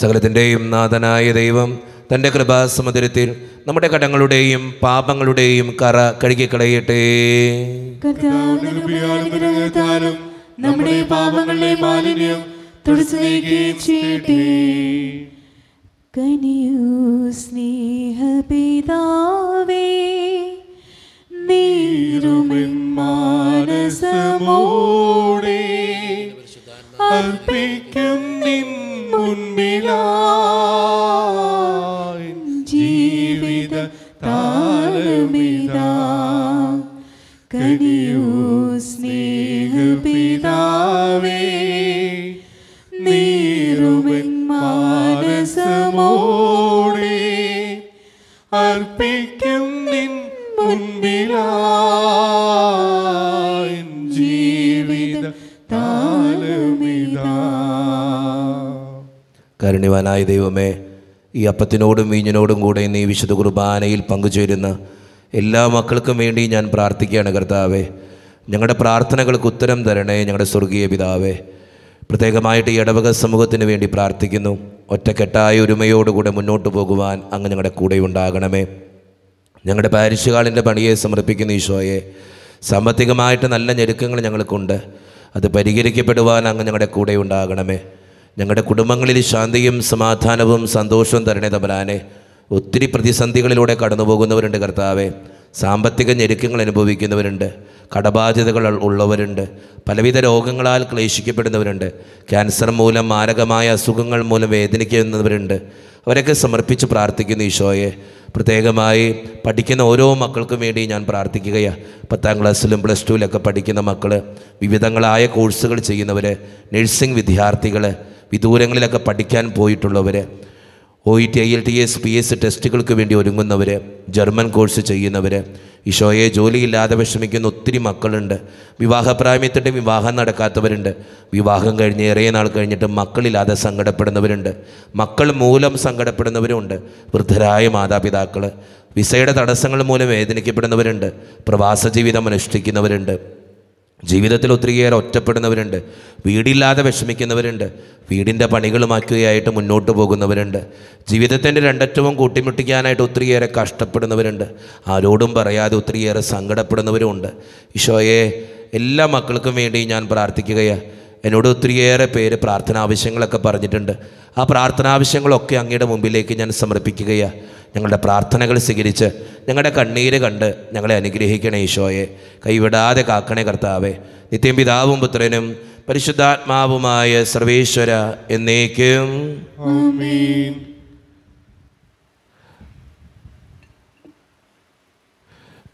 സകലത്തിൻ്റെയും നാഥനായ ദൈവം തൻ്റെ കൃപാസമുദ്രത്തിൽ നമ്മുടെ കടങ്ങളുടെയും പാപങ്ങളുടെയും കറ കഴുകിക്കളയട്ടെ നമ്മുടെ പാപങ്ങളുടെ മാലിന്യം തുടിച്ചു സ്നേഹപിതാവേ നീരുമെൻ മാനസമോടെ അർപ്പിക്കും കാരുണ്യവാനായ ദൈവമേ ഈ അപ്പത്തിനോടും വീഞ്ഞിനോടും കൂടെ നീ വിശുദ്ധ കുർബാനയിൽ പങ്കുചേരുന്ന എല്ലാ മക്കൾക്കും വേണ്ടി ഞാൻ പ്രാർത്ഥിക്കുകയാണ് കർത്താവേ ഞങ്ങളുടെ പ്രാർത്ഥനകൾക്ക് ഉത്തരം തരണേ ഞങ്ങളുടെ സ്വർഗീയ പിതാവേ പ്രത്യേകമായിട്ട് ഈ ഇടവക സമൂഹത്തിന് വേണ്ടി പ്രാർത്ഥിക്കുന്നു ഒറ്റക്കെട്ടായ ഒരുമയോടുകൂടെ മുന്നോട്ട് പോകുവാൻ അങ്ങ് ഞങ്ങളുടെ കൂടെ ഉണ്ടാകണമേ ഞങ്ങളുടെ പാരിഷുകാളിൻ്റെ പണിയെ സമർപ്പിക്കുന്ന ഈശോയെ സാമ്പത്തികമായിട്ട് നല്ല ഞെരുക്കങ്ങൾ ഞങ്ങൾക്കുണ്ട് അത് പരിഹരിക്കപ്പെടുവാൻ അങ്ങ് ഞങ്ങളുടെ കൂടെ ഉണ്ടാകണമേ ഞങ്ങളുടെ കുടുംബങ്ങളിൽ ശാന്തിയും സമാധാനവും സന്തോഷവും തരണേ തബലാനെ ഒത്തിരി പ്രതിസന്ധികളിലൂടെ കടന്നു പോകുന്നവരുണ്ട് കർത്താവെ സാമ്പത്തിക ഞെരുക്കങ്ങൾ അനുഭവിക്കുന്നവരുണ്ട് കടബാധ്യതകൾ ഉള്ളവരുണ്ട് പലവിധ രോഗങ്ങളാൽ ക്ലേശിക്കപ്പെടുന്നവരുണ്ട് ക്യാൻസർ മൂലം മാരകമായ അസുഖങ്ങൾ മൂലം വേദനിക്കുന്നവരുണ്ട് അവരൊക്കെ സമർപ്പിച്ച് പ്രാർത്ഥിക്കുന്നു ഈശോയെ പ്രത്യേകമായി പഠിക്കുന്ന ഓരോ മക്കൾക്കും വേണ്ടി ഞാൻ പ്രാർത്ഥിക്കുകയാണ് പത്താം ക്ലാസ്സിലും പ്ലസ് ടുവിലൊക്കെ പഠിക്കുന്ന മക്കൾ വിവിധങ്ങളായ കോഴ്സുകൾ ചെയ്യുന്നവർ നഴ്സിംഗ് വിദ്യാർത്ഥികൾ വിദൂരങ്ങളിലൊക്കെ പഠിക്കാൻ പോയിട്ടുള്ളവർ O E T I L T S P S e ടെസ്റ്റുകൾക്ക് വേണ്ടി ഒരുങ്ങുന്നവർ ജർമ്മൻ കോഴ്സ് ചെയ്യുന്നവർ ഈശോയെ ജോലിയില്ലാതെ വിഷമിക്കുന്ന ഒത്തിരി മക്കളുണ്ട് വിവാഹപ്രായമത്തിട്ട് വിവാഹം നടക്കാത്തവരുണ്ട് വിവാഹം കഴിഞ്ഞ് ഏറെ നാൾ കഴിഞ്ഞിട്ട് മക്കളില്ലാതെ സങ്കടപ്പെടുന്നവരുണ്ട് മക്കൾ മൂലം സങ്കടപ്പെടുന്നവരുണ്ട് വൃദ്ധരായ മാതാപിതാക്കൾ വിസയുടെ തടസ്സങ്ങൾ മൂലം വേദനിക്കപ്പെടുന്നവരുണ്ട് പ്രവാസ ജീവിതം അനുഷ്ഠിക്കുന്നവരുണ്ട് ജീവിതത്തിൽ ഒത്തിരിയേറെ ഒറ്റപ്പെടുന്നവരുണ്ട് വീടില്ലാതെ വിഷമിക്കുന്നവരുണ്ട് വീടിൻ്റെ പണികളുമാക്കുകയായിട്ട് മുന്നോട്ട് പോകുന്നവരുണ്ട് ജീവിതത്തിൻ്റെ രണ്ടറ്റവും കൂട്ടിമുട്ടിക്കാനായിട്ട് ഒത്തിരിയേറെ കഷ്ടപ്പെടുന്നവരുണ്ട് ആരോടും പറയാതെ ഒത്തിരിയേറെ സങ്കടപ്പെടുന്നവരുമുണ്ട് ഈശോയെ എല്ലാ മക്കൾക്കും വേണ്ടി ഞാൻ പ്രാർത്ഥിക്കുകയാണ് എന്നോട് ഒത്തിരിയേറെ പേര് പ്രാർത്ഥനാവശ്യങ്ങളൊക്കെ പറഞ്ഞിട്ടുണ്ട് ആ പ്രാർത്ഥനാവശ്യങ്ങളൊക്കെ അങ്ങയുടെ മുമ്പിലേക്ക് ഞാൻ സമർപ്പിക്കുകയാണ് ഞങ്ങളുടെ പ്രാർത്ഥനകൾ സ്വീകരിച്ച് ഞങ്ങളുടെ കണ്ണീര് കണ്ട് ഞങ്ങളെ അനുഗ്രഹിക്കണേ ഈശോയെ കൈവിടാതെ കാക്കണേ കർത്താവെ നിത്യം പിതാവും പുത്രനും പരിശുദ്ധാത്മാവുമായ സർവേശ്വര എന്നേക്കും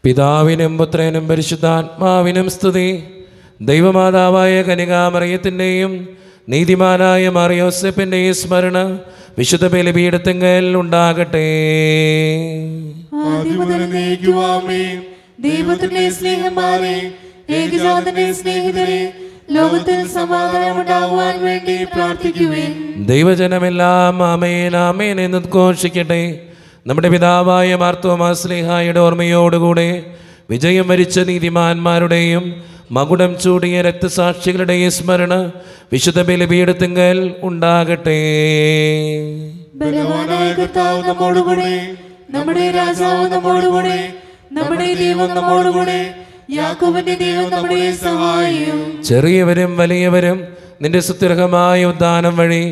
പിതാവിനും പുത്രനും പരിശുദ്ധാത്മാവിനും സ്തുതി ദൈവമാതാവായ കനികാമറിയത്തിൻ്റെയും നീതിമാനായ മറിയോസപ്പിൻ്റെയും സ്മരണ വിശുദ്ധ ബലിപീഠത്തിങ്കൽ ഉണ്ടാകട്ടെ ദൈവത്തിന്റെ സ്നേഹിതരെ ലോകത്തിൽ സമാധാനം വേണ്ടി ദൈവജനമെല്ലാം ആമേൻ ആമേൻ എന്ന് ഘോഷിക്കട്ടെ നമ്മുടെ പിതാവായ മാർത്തോമാ സ്നേഹായുടെ ഓർമ്മയോടുകൂടെ വിജയം വരിച്ച നീതിമാന്മാരുടെയും മകുടം ചൂടിയ രക്തസാക്ഷികളുടെ സ്മരണ വിശുദ്ധ ബലിപീഠത്തിങ്കൽ ഉണ്ടാകട്ടെ നമ്മോടുകൂടെ നമ്മുടെ രാജാവ് നമ്മോടുകൂടെ നമ്മുടെ ദൈവം നമ്മോടുകൂടെ യാക്കോബിന്റെ ദൈവം നമ്മുടെ സഹായം ചെറിയവരും വലിയവരും നിന്റെ സുത്യർഹമായ ഉദ്ധാനം വഴി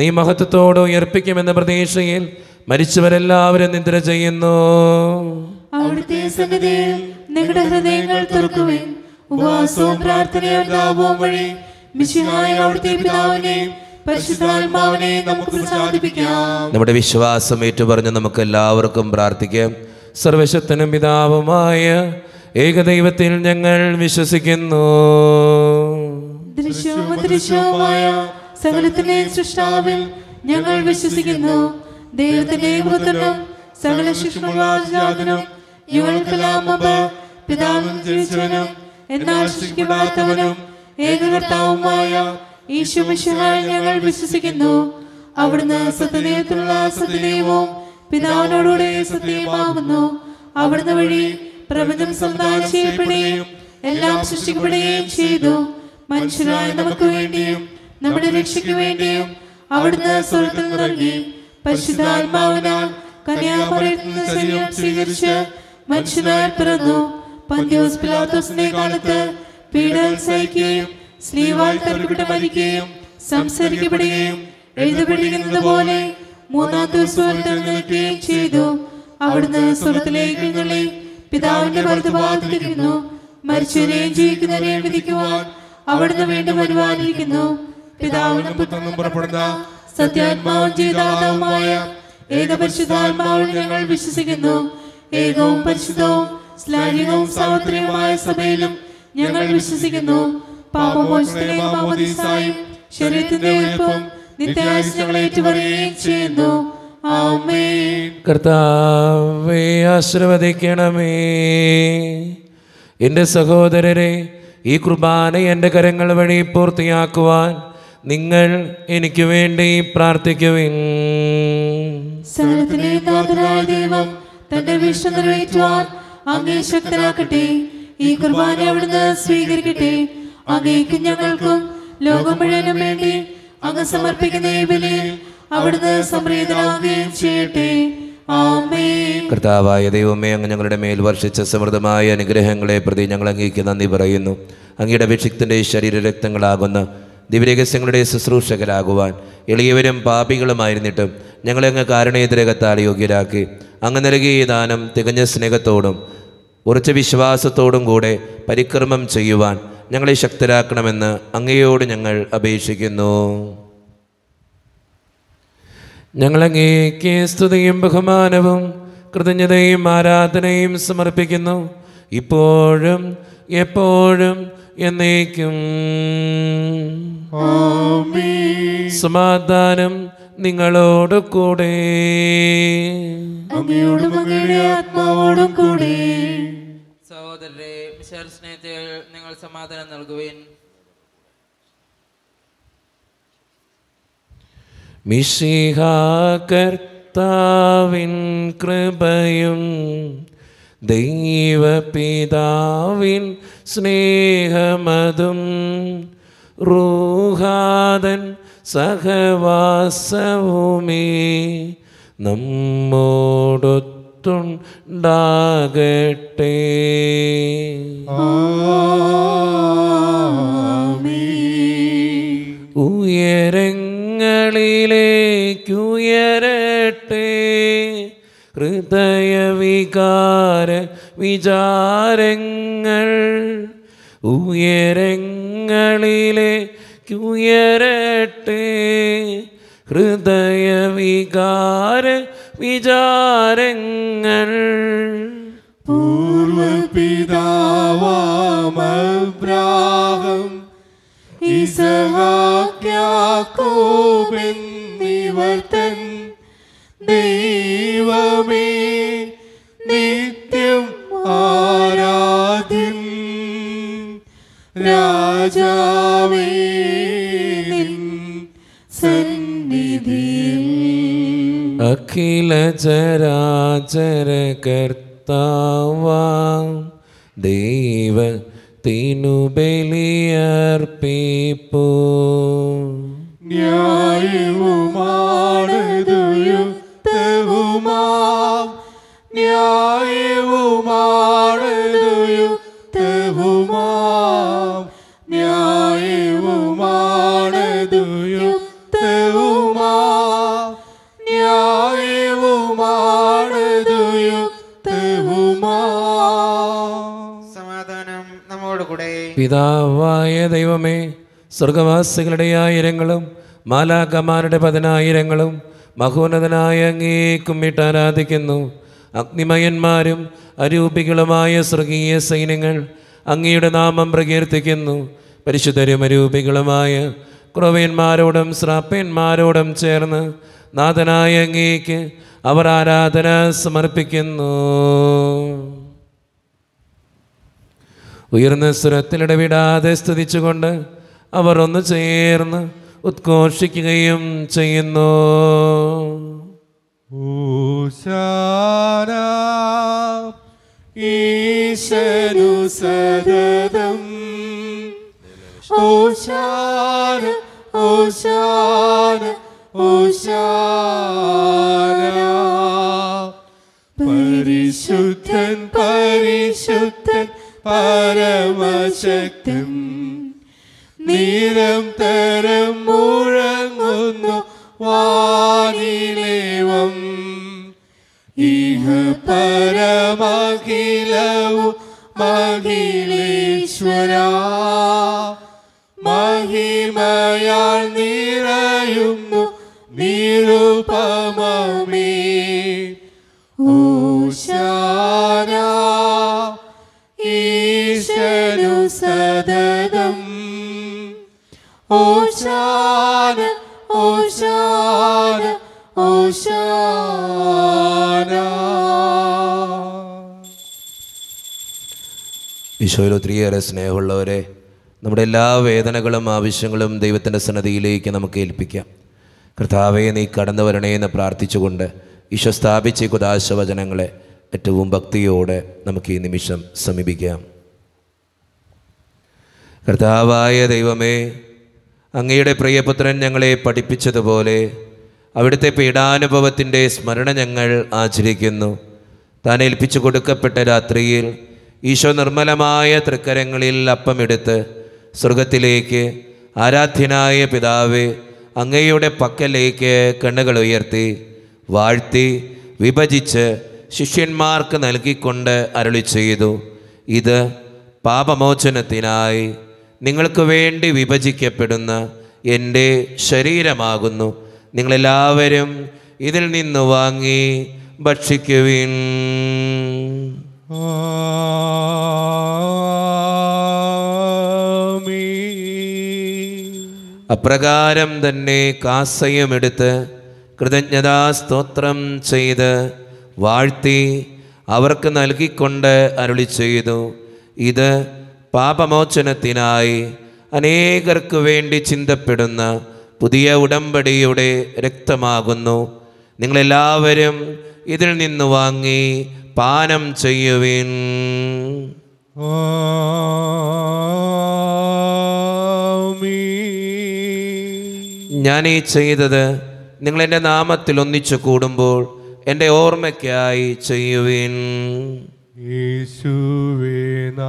നീ മഹത്വത്തോട് ഉയർപ്പിക്കുമെന്ന പ്രതീക്ഷയിൽ മരിച്ചവരെല്ലാവരും നിദ്ര ചെയ്യുന്നു അവിടുത്തെ സന്നിധിയിൽ നിങ്ങളുടെ ഹൃദയങ്ങൾ തുറക്കുവാൻ ഉപവാസവും പ്രാർത്ഥനയും ദാപവും വഴി മിശിഹായ അവിടുത്തെ പിതാവിനെയും നമ്മുടെ വിശ്വാസം ഏറ്റുപറഞ്ഞ് നമുക്ക് എല്ലാവർക്കും പ്രാർത്ഥിക്കാം സർവശക്തനും പിതാവുമായ ഏകദൈവത്തിൽ ഞങ്ങൾ വിശ്വസിക്കുന്നു ദൃശ്യവും സൃഷ്ടാവിൽ ഞങ്ങൾ വിശ്വസിക്കുന്നു ദൈവത്തിന്റെ സകല എന്നാൽ ഞങ്ങൾ വിശ്വസിക്കുന്നു അവിടുന്ന് സത്യദൈവത്തിലുള്ള സത്യദേവവും പിതാവിനോടുകൂടെ സത്യമാകുന്നു അവിടുന്ന് വഴി പ്രപഞ്ചം സംവിധാനം ചെയ്യപ്പെടുകയും എല്ലാം സൃഷ്ടിക്കപ്പെടുകയും ചെയ്തു മനുഷ്യരായ നമുക്ക് വേണ്ടിയും നമ്മുടെ രക്ഷയ്ക്ക് വേണ്ടിയും അവിടുന്ന് സ്വർഗത്തിൽ നിറങ്ങി പരിശുദ്ധാത്മാവിനാൽ കന്യാമറിയിൽ നിന്ന് ശരീരം സ്വീകരിച്ച് മനുഷ്യനായി പിറന്നു പന്ത്യോസ് പിലാത്തോസിന്റെ കാലത്ത് പീഡനം സഹിക്കുകയും സ്ലീവാൽ തറക്കപ്പെട്ട് മരിക്കുകയും സംസാരിക്കപ്പെടുകയും എഴുതപ്പെട്ടിരിക്കുന്നത് പോലെ മൂന്നാം ദിവസം തെരഞ്ഞെടുക്കുകയും ചെയ്തു അവിടുന്ന് സ്വർഗത്തിലേക്ക് നുള്ളി പിതാവിന്റെ വലതുഭാഗത്തിരിക്കുന്നു മരിച്ചവരെയും ജീവിക്കുന്നവരെയും വിധിക്കുവാൻ അവിടുന്ന് വീണ്ടും വരുവാനിരിക്കുന്നു പിതാവിനും പുറപ്പെടുന്ന സത്യാത്മാവും ജീതാതാവുമായ ഏക പരിശുദ്ധാത്മാവിൽ ഞങ്ങൾ വിശ്വസിക്കുന്നു ഏകവും പരിശുദ്ധവും സ്ലാഹികവും സാവത്രികവുമായ സഭയിലും ഞങ്ങൾ വിശ്വസിക്കുന്നു പാപമോചനയും ശരീരത്തിന്റെ ഉയർപ്പും നിത്യാവശ്യങ്ങൾ ഏറ്റുപറയുകയും ചെയ്യുന്നു കർത്താവേ ആശീർവദിക്കണമേ എൻ്റെ സഹോദരരെ ഈ കുർബാന എൻ്റെ കരങ്ങൾ വഴി പൂർത്തിയാക്കുവാൻ നിങ്ങൾ എനിക്ക് വേണ്ടി പ്രാർത്ഥിക്കുവിൻ ദൈവം തന്റെ വിഷ്ണു അങ്ങേ ശക്തനാക്കട്ടെ ഈ കുർബാന അവിടുന്ന് സ്വീകരിക്കട്ടെ അങ്ങേക്ക് ഞങ്ങൾക്കും ലോകം മുഴുവനും വേണ്ടി അങ്ങ് സമർപ്പിക്കുന്ന ഈ ബലിയിൽ അവിടുന്ന് സംപ്രീതനാകുകയും ചെയ്യട്ടെ കർത്താവായ ദൈവമേ അങ്ങ് ഞങ്ങളുടെ മേൽ വർഷിച്ച സമൃദ്ധമായ അനുഗ്രഹങ്ങളെ പ്രതി ഞങ്ങൾ അങ്ങേക്ക് നന്ദി പറയുന്നു അങ്ങയുടെ അഭിഷിക്തൻ്റെ ശരീരരക്തങ്ങളാകുന്ന ദിവ്യരഹസ്യങ്ങളുടെ ശുശ്രൂഷകരാകുവാൻ എളിയവരും പാപികളുമായിരുന്നിട്ടും ഞങ്ങളെ അങ്ങ് കാരണേതരകത്താൽ യോഗ്യരാക്കി അങ്ങ് നൽകിയ ദാനം തികഞ്ഞ സ്നേഹത്തോടും ഉറച്ച വിശ്വാസത്തോടും കൂടെ പരിക്രമം ചെയ്യുവാൻ ഞങ്ങളെ ശക്തരാക്കണമെന്ന് അങ്ങയോട് ഞങ്ങൾ അപേക്ഷിക്കുന്നു ഞങ്ങളങ്ങേക്ക് സ്തുതിയും ബഹുമാനവും കൃതജ്ഞതയും ആരാധനയും സമർപ്പിക്കുന്നു ഇപ്പോഴും എപ്പോഴും എന്നേക്കും സമാധാനം നിങ്ങളോട് കൂടെ ആത്മാവോടും കൂടെ സഹോദരരെ വിശാൽ സ്നേഹത്തിൽ നിങ്ങൾ സമാധാനം നൽകുവേൻ മിഷിഹാകർത്താവിൻ കൃപയും ദൈവപിതാവിൻ സ്നേഹമതും റൂഹാദൻ സഹവാസവുമി നമ്മോടൊത്തുണ്ടാകട്ടെ ഉയരങ്ങളിലേക്കുയരട്ടെ ഹൃദയവികാര വിചാരങ്ങൾ ഉയരങ്ങളിലേ ഉയരട്ടെ ഹൃദയ വികാര വിചാരങ്ങൾ പൂർവപിതാവാമബ്രാഹം ഇസഹാക്യാക്കോബിന്നിവർത്തൻ ദൈവമേ നിത്യം ആരാധ്യൻ രാജാ അഖില ചരാചര കർത്താവാം ദൈവ തിനു ബലിയർപ്പിപ്പോ ന്യായവും പിതാവായ ദൈവമേ സ്വർഗവാസികളുടെ ആയിരങ്ങളും മാലാഖമാരുടെ പതിനായിരങ്ങളും മഹോന്നതനായ അങ്ങേക്കും ആരാധിക്കുന്നു അഗ്നിമയന്മാരും അരൂപികളുമായ സ്വർഗീയ സൈന്യങ്ങൾ അങ്ങയുടെ നാമം പ്രകീർത്തിക്കുന്നു പരിശുദ്ധരും അരൂപികളുമായ ക്രോവയന്മാരോടും ശ്രാപ്പയന്മാരോടും ചേർന്ന് നാഥനായ അങ്ങേക്ക് അവർ ആരാധന സമർപ്പിക്കുന്നു ഉയർന്ന സ്വരത്തിലിടവിടാതെ സ്തുതിച്ചുകൊണ്ട് അവർ ഒന്ന് ചേർന്ന് ഉദ്ഘോഷിക്കുകയും ചെയ്യുന്നു ഈശനു സദതം ഓശാന ഓശാന ഓശാന പരിശുദ്ധൻ പരിശുദ്ധൻ പരമശക്തൻ നീരം തരം മുഴങ്ങുന്നു വാനിലേവം ഇഹ പരമഖിലവും മഹിലേശ്വര മഹിമയാൽ നിറയുന്നു നിരൂപ ഓശാന ഓശാന ഓശാന ഈശോയിൽ ഒത്തിരിയേറെ സ്നേഹമുള്ളവരെ നമ്മുടെ എല്ലാ വേദനകളും ആവശ്യങ്ങളും ദൈവത്തിൻ്റെ സന്നദ്ധിയിലേക്ക് നമുക്ക് ഏൽപ്പിക്കാം കർത്താവെ നീ കടന്നു വരണേ എന്ന് പ്രാർത്ഥിച്ചുകൊണ്ട് ഈശോ സ്ഥാപിച്ച കുദാശവചനങ്ങളെ ഏറ്റവും ഭക്തിയോടെ നമുക്ക് ഈ നിമിഷം സമീപിക്കാം കർത്താവായ ദൈവമേ അങ്ങയുടെ പ്രിയപുത്രൻ ഞങ്ങളെ പഠിപ്പിച്ചതുപോലെ അവിടുത്തെ പീഡാനുഭവത്തിൻ്റെ സ്മരണ ഞങ്ങൾ ആചരിക്കുന്നു താൻ ഏൽപ്പിച്ചു കൊടുക്കപ്പെട്ട രാത്രിയിൽ ഈശോ നിർമ്മലമായ തൃക്കരങ്ങളിൽ അപ്പമെടുത്ത് സ്വർഗത്തിലേക്ക് ആരാധ്യനായ പിതാവ് അങ്ങയുടെ പക്കലേക്ക് കണ്ണുകൾ ഉയർത്തി വാഴ്ത്തി വിഭജിച്ച് ശിഷ്യന്മാർക്ക് നൽകിക്കൊണ്ട് അരളി ചെയ്തു ഇത് പാപമോചനത്തിനായി നിങ്ങൾക്ക് വേണ്ടി വിഭജിക്കപ്പെടുന്ന എൻ്റെ ശരീരമാകുന്നു നിങ്ങളെല്ലാവരും ഇതിൽ നിന്ന് വാങ്ങി ഭക്ഷിക്കുവിൻ അപ്രകാരം തന്നെ കാസയുമെടുത്ത് കൃതജ്ഞതാ സ്തോത്രം ചെയ്ത് വാഴ്ത്തി അവർക്ക് നൽകിക്കൊണ്ട് അരുളി ചെയ്തു ഇത് പാപമോചനത്തിനായി അനേകർക്ക് വേണ്ടി ചിന്തപ്പെടുന്ന പുതിയ ഉടമ്പടിയുടെ രക്തമാകുന്നു നിങ്ങളെല്ലാവരും ഇതിൽ നിന്ന് വാങ്ങി പാനം ചെയ്യുവിൻ ഞാൻ ഈ ചെയ്തത് നിങ്ങൾ എൻ്റെ നാമത്തിൽ ഒന്നിച്ചു കൂടുമ്പോൾ എൻ്റെ ഓർമ്മയ്ക്കായി ചെയ്യുവിൻ ആരാധിക്കുന്നു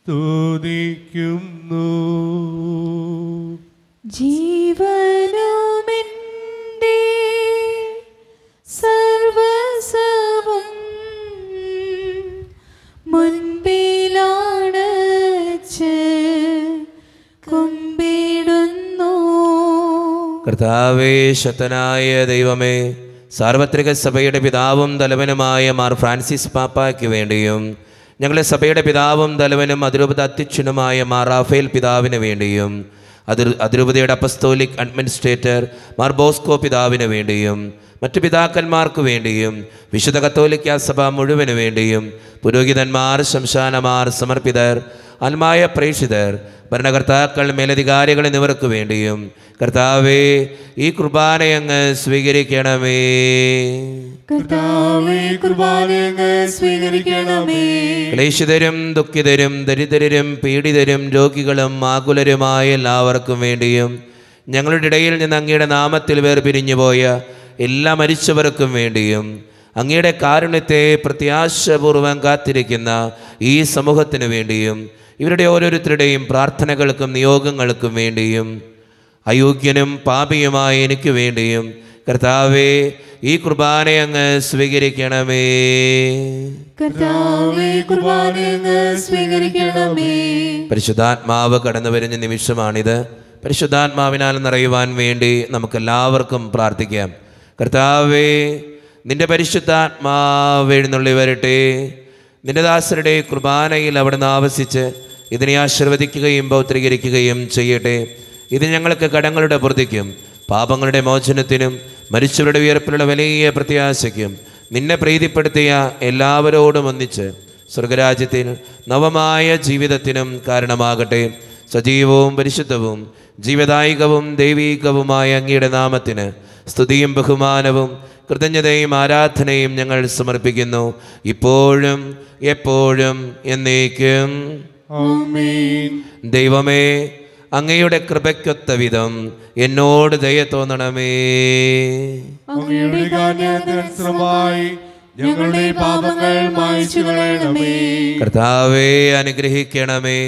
സ്തുതിക്കുന്നു ജീവന കർത്താവേ ശക്തനായ ദൈവമേ സാർവത്രിക സഭയുടെ പിതാവും തലവനുമായ മാർ ഫ്രാൻസിസ് പാപ്പയ്ക്ക് വേണ്ടിയും ഞങ്ങളുടെ സഭയുടെ പിതാവും തലവനും അതിരൂപത അധ്യക്ഷനുമായ മാർ റാഫേൽ പിതാവിന് വേണ്ടിയും അതിർ അതിരൂപതയുടെ അപ്പസ്തോലിക് അഡ്മിനിസ്ട്രേറ്റർ മാർ ബോസ്കോ പിതാവിന് വേണ്ടിയും മറ്റു പിതാക്കന്മാർക്ക് വേണ്ടിയും വിശുദ്ധ കത്തോലിക്ക സഭ മുഴുവനു വേണ്ടിയും പുരോഹിതന്മാർ ശംശാനമാർ സമർപ്പിതർ അന്മായ പ്രേക്ഷിതർ ഭരണകർത്താക്കൾ മേലധികാരികൾ എന്നിവർക്ക് വേണ്ടിയും കർത്താവേ ഈ കുർബാനയങ്ങ് സ്വീകരിക്കണമേ കർത്താവേ കുർബാനയങ്ങ് സ്വീകരിക്കണമേ ക്ലേശിതരും ദുഃഖിതരും ദരിദ്രരും പീഡിതരും രോഗികളും ആകുലരുമായ എല്ലാവർക്കും വേണ്ടിയും ഞങ്ങളുടെ ഇടയിൽ നിന്ന് അങ്ങയുടെ നാമത്തിൽ വേർപിരിഞ്ഞുപോയ എല്ലാ മരിച്ചവർക്കും വേണ്ടിയും അങ്ങയുടെ കാരുണ്യത്തെ പ്രത്യാശപൂർവം കാത്തിരിക്കുന്ന ഈ സമൂഹത്തിന് വേണ്ടിയും ഇവരുടെ ഓരോരുത്തരുടെയും പ്രാർത്ഥനകൾക്കും നിയോഗങ്ങൾക്കും വേണ്ടിയും അയോഗ്യനും പാപിയുമായ എനിക്ക് വേണ്ടിയും കർത്താവേ ഈ കുർബാന അങ്ങ് സ്വീകരിക്കണമേ കർത്താവേ അങ്ങ് സ്വീകരിക്കണമേ പരിശുദ്ധാത്മാവ് കടന്നു വരുന്ന നിമിഷമാണിത് പരിശുദ്ധാത്മാവിനാൽ നിറയുവാൻ വേണ്ടി നമുക്കെല്ലാവർക്കും പ്രാർത്ഥിക്കാം കർത്താവേ നിൻ്റെ പരിശുദ്ധാത്മാവെഴുന്നള്ളി വരട്ടെ നിന്റെ ദാസരുടെ കുർബാനയിൽ നിന്ന് ആവശിച്ച് ഇതിനെ ആശീർവദിക്കുകയും പൗത്രീകരിക്കുകയും ചെയ്യട്ടെ ഇത് ഞങ്ങൾക്ക് കടങ്ങളുടെ പുറത്തേക്കും പാപങ്ങളുടെ മോചനത്തിനും മരിച്ചവരുടെ ഉയർപ്പിലുള്ള വലിയ പ്രത്യാശയ്ക്കും നിന്നെ പ്രീതിപ്പെടുത്തിയ എല്ലാവരോടും ഒന്നിച്ച് സ്വർഗരാജ്യത്തിന് നവമായ ജീവിതത്തിനും കാരണമാകട്ടെ സജീവവും പരിശുദ്ധവും ജീവദായികവും ദൈവീകവുമായ അങ്ങയുടെ നാമത്തിന് സ്തുതിയും ബഹുമാനവും കൃതജ്ഞതയും ആരാധനയും ഞങ്ങൾ സമർപ്പിക്കുന്നു ഇപ്പോഴും എപ്പോഴും എന്നേക്കും ദൈവമേ അങ്ങയുടെ കൃപയ്ക്കൊത്ത വിധം എന്നോട് ദയ തോന്നണമേ അങ്ങയുടെ ഞങ്ങളുടെ പാപങ്ങൾ അനുഗ്രഹിക്കണമേ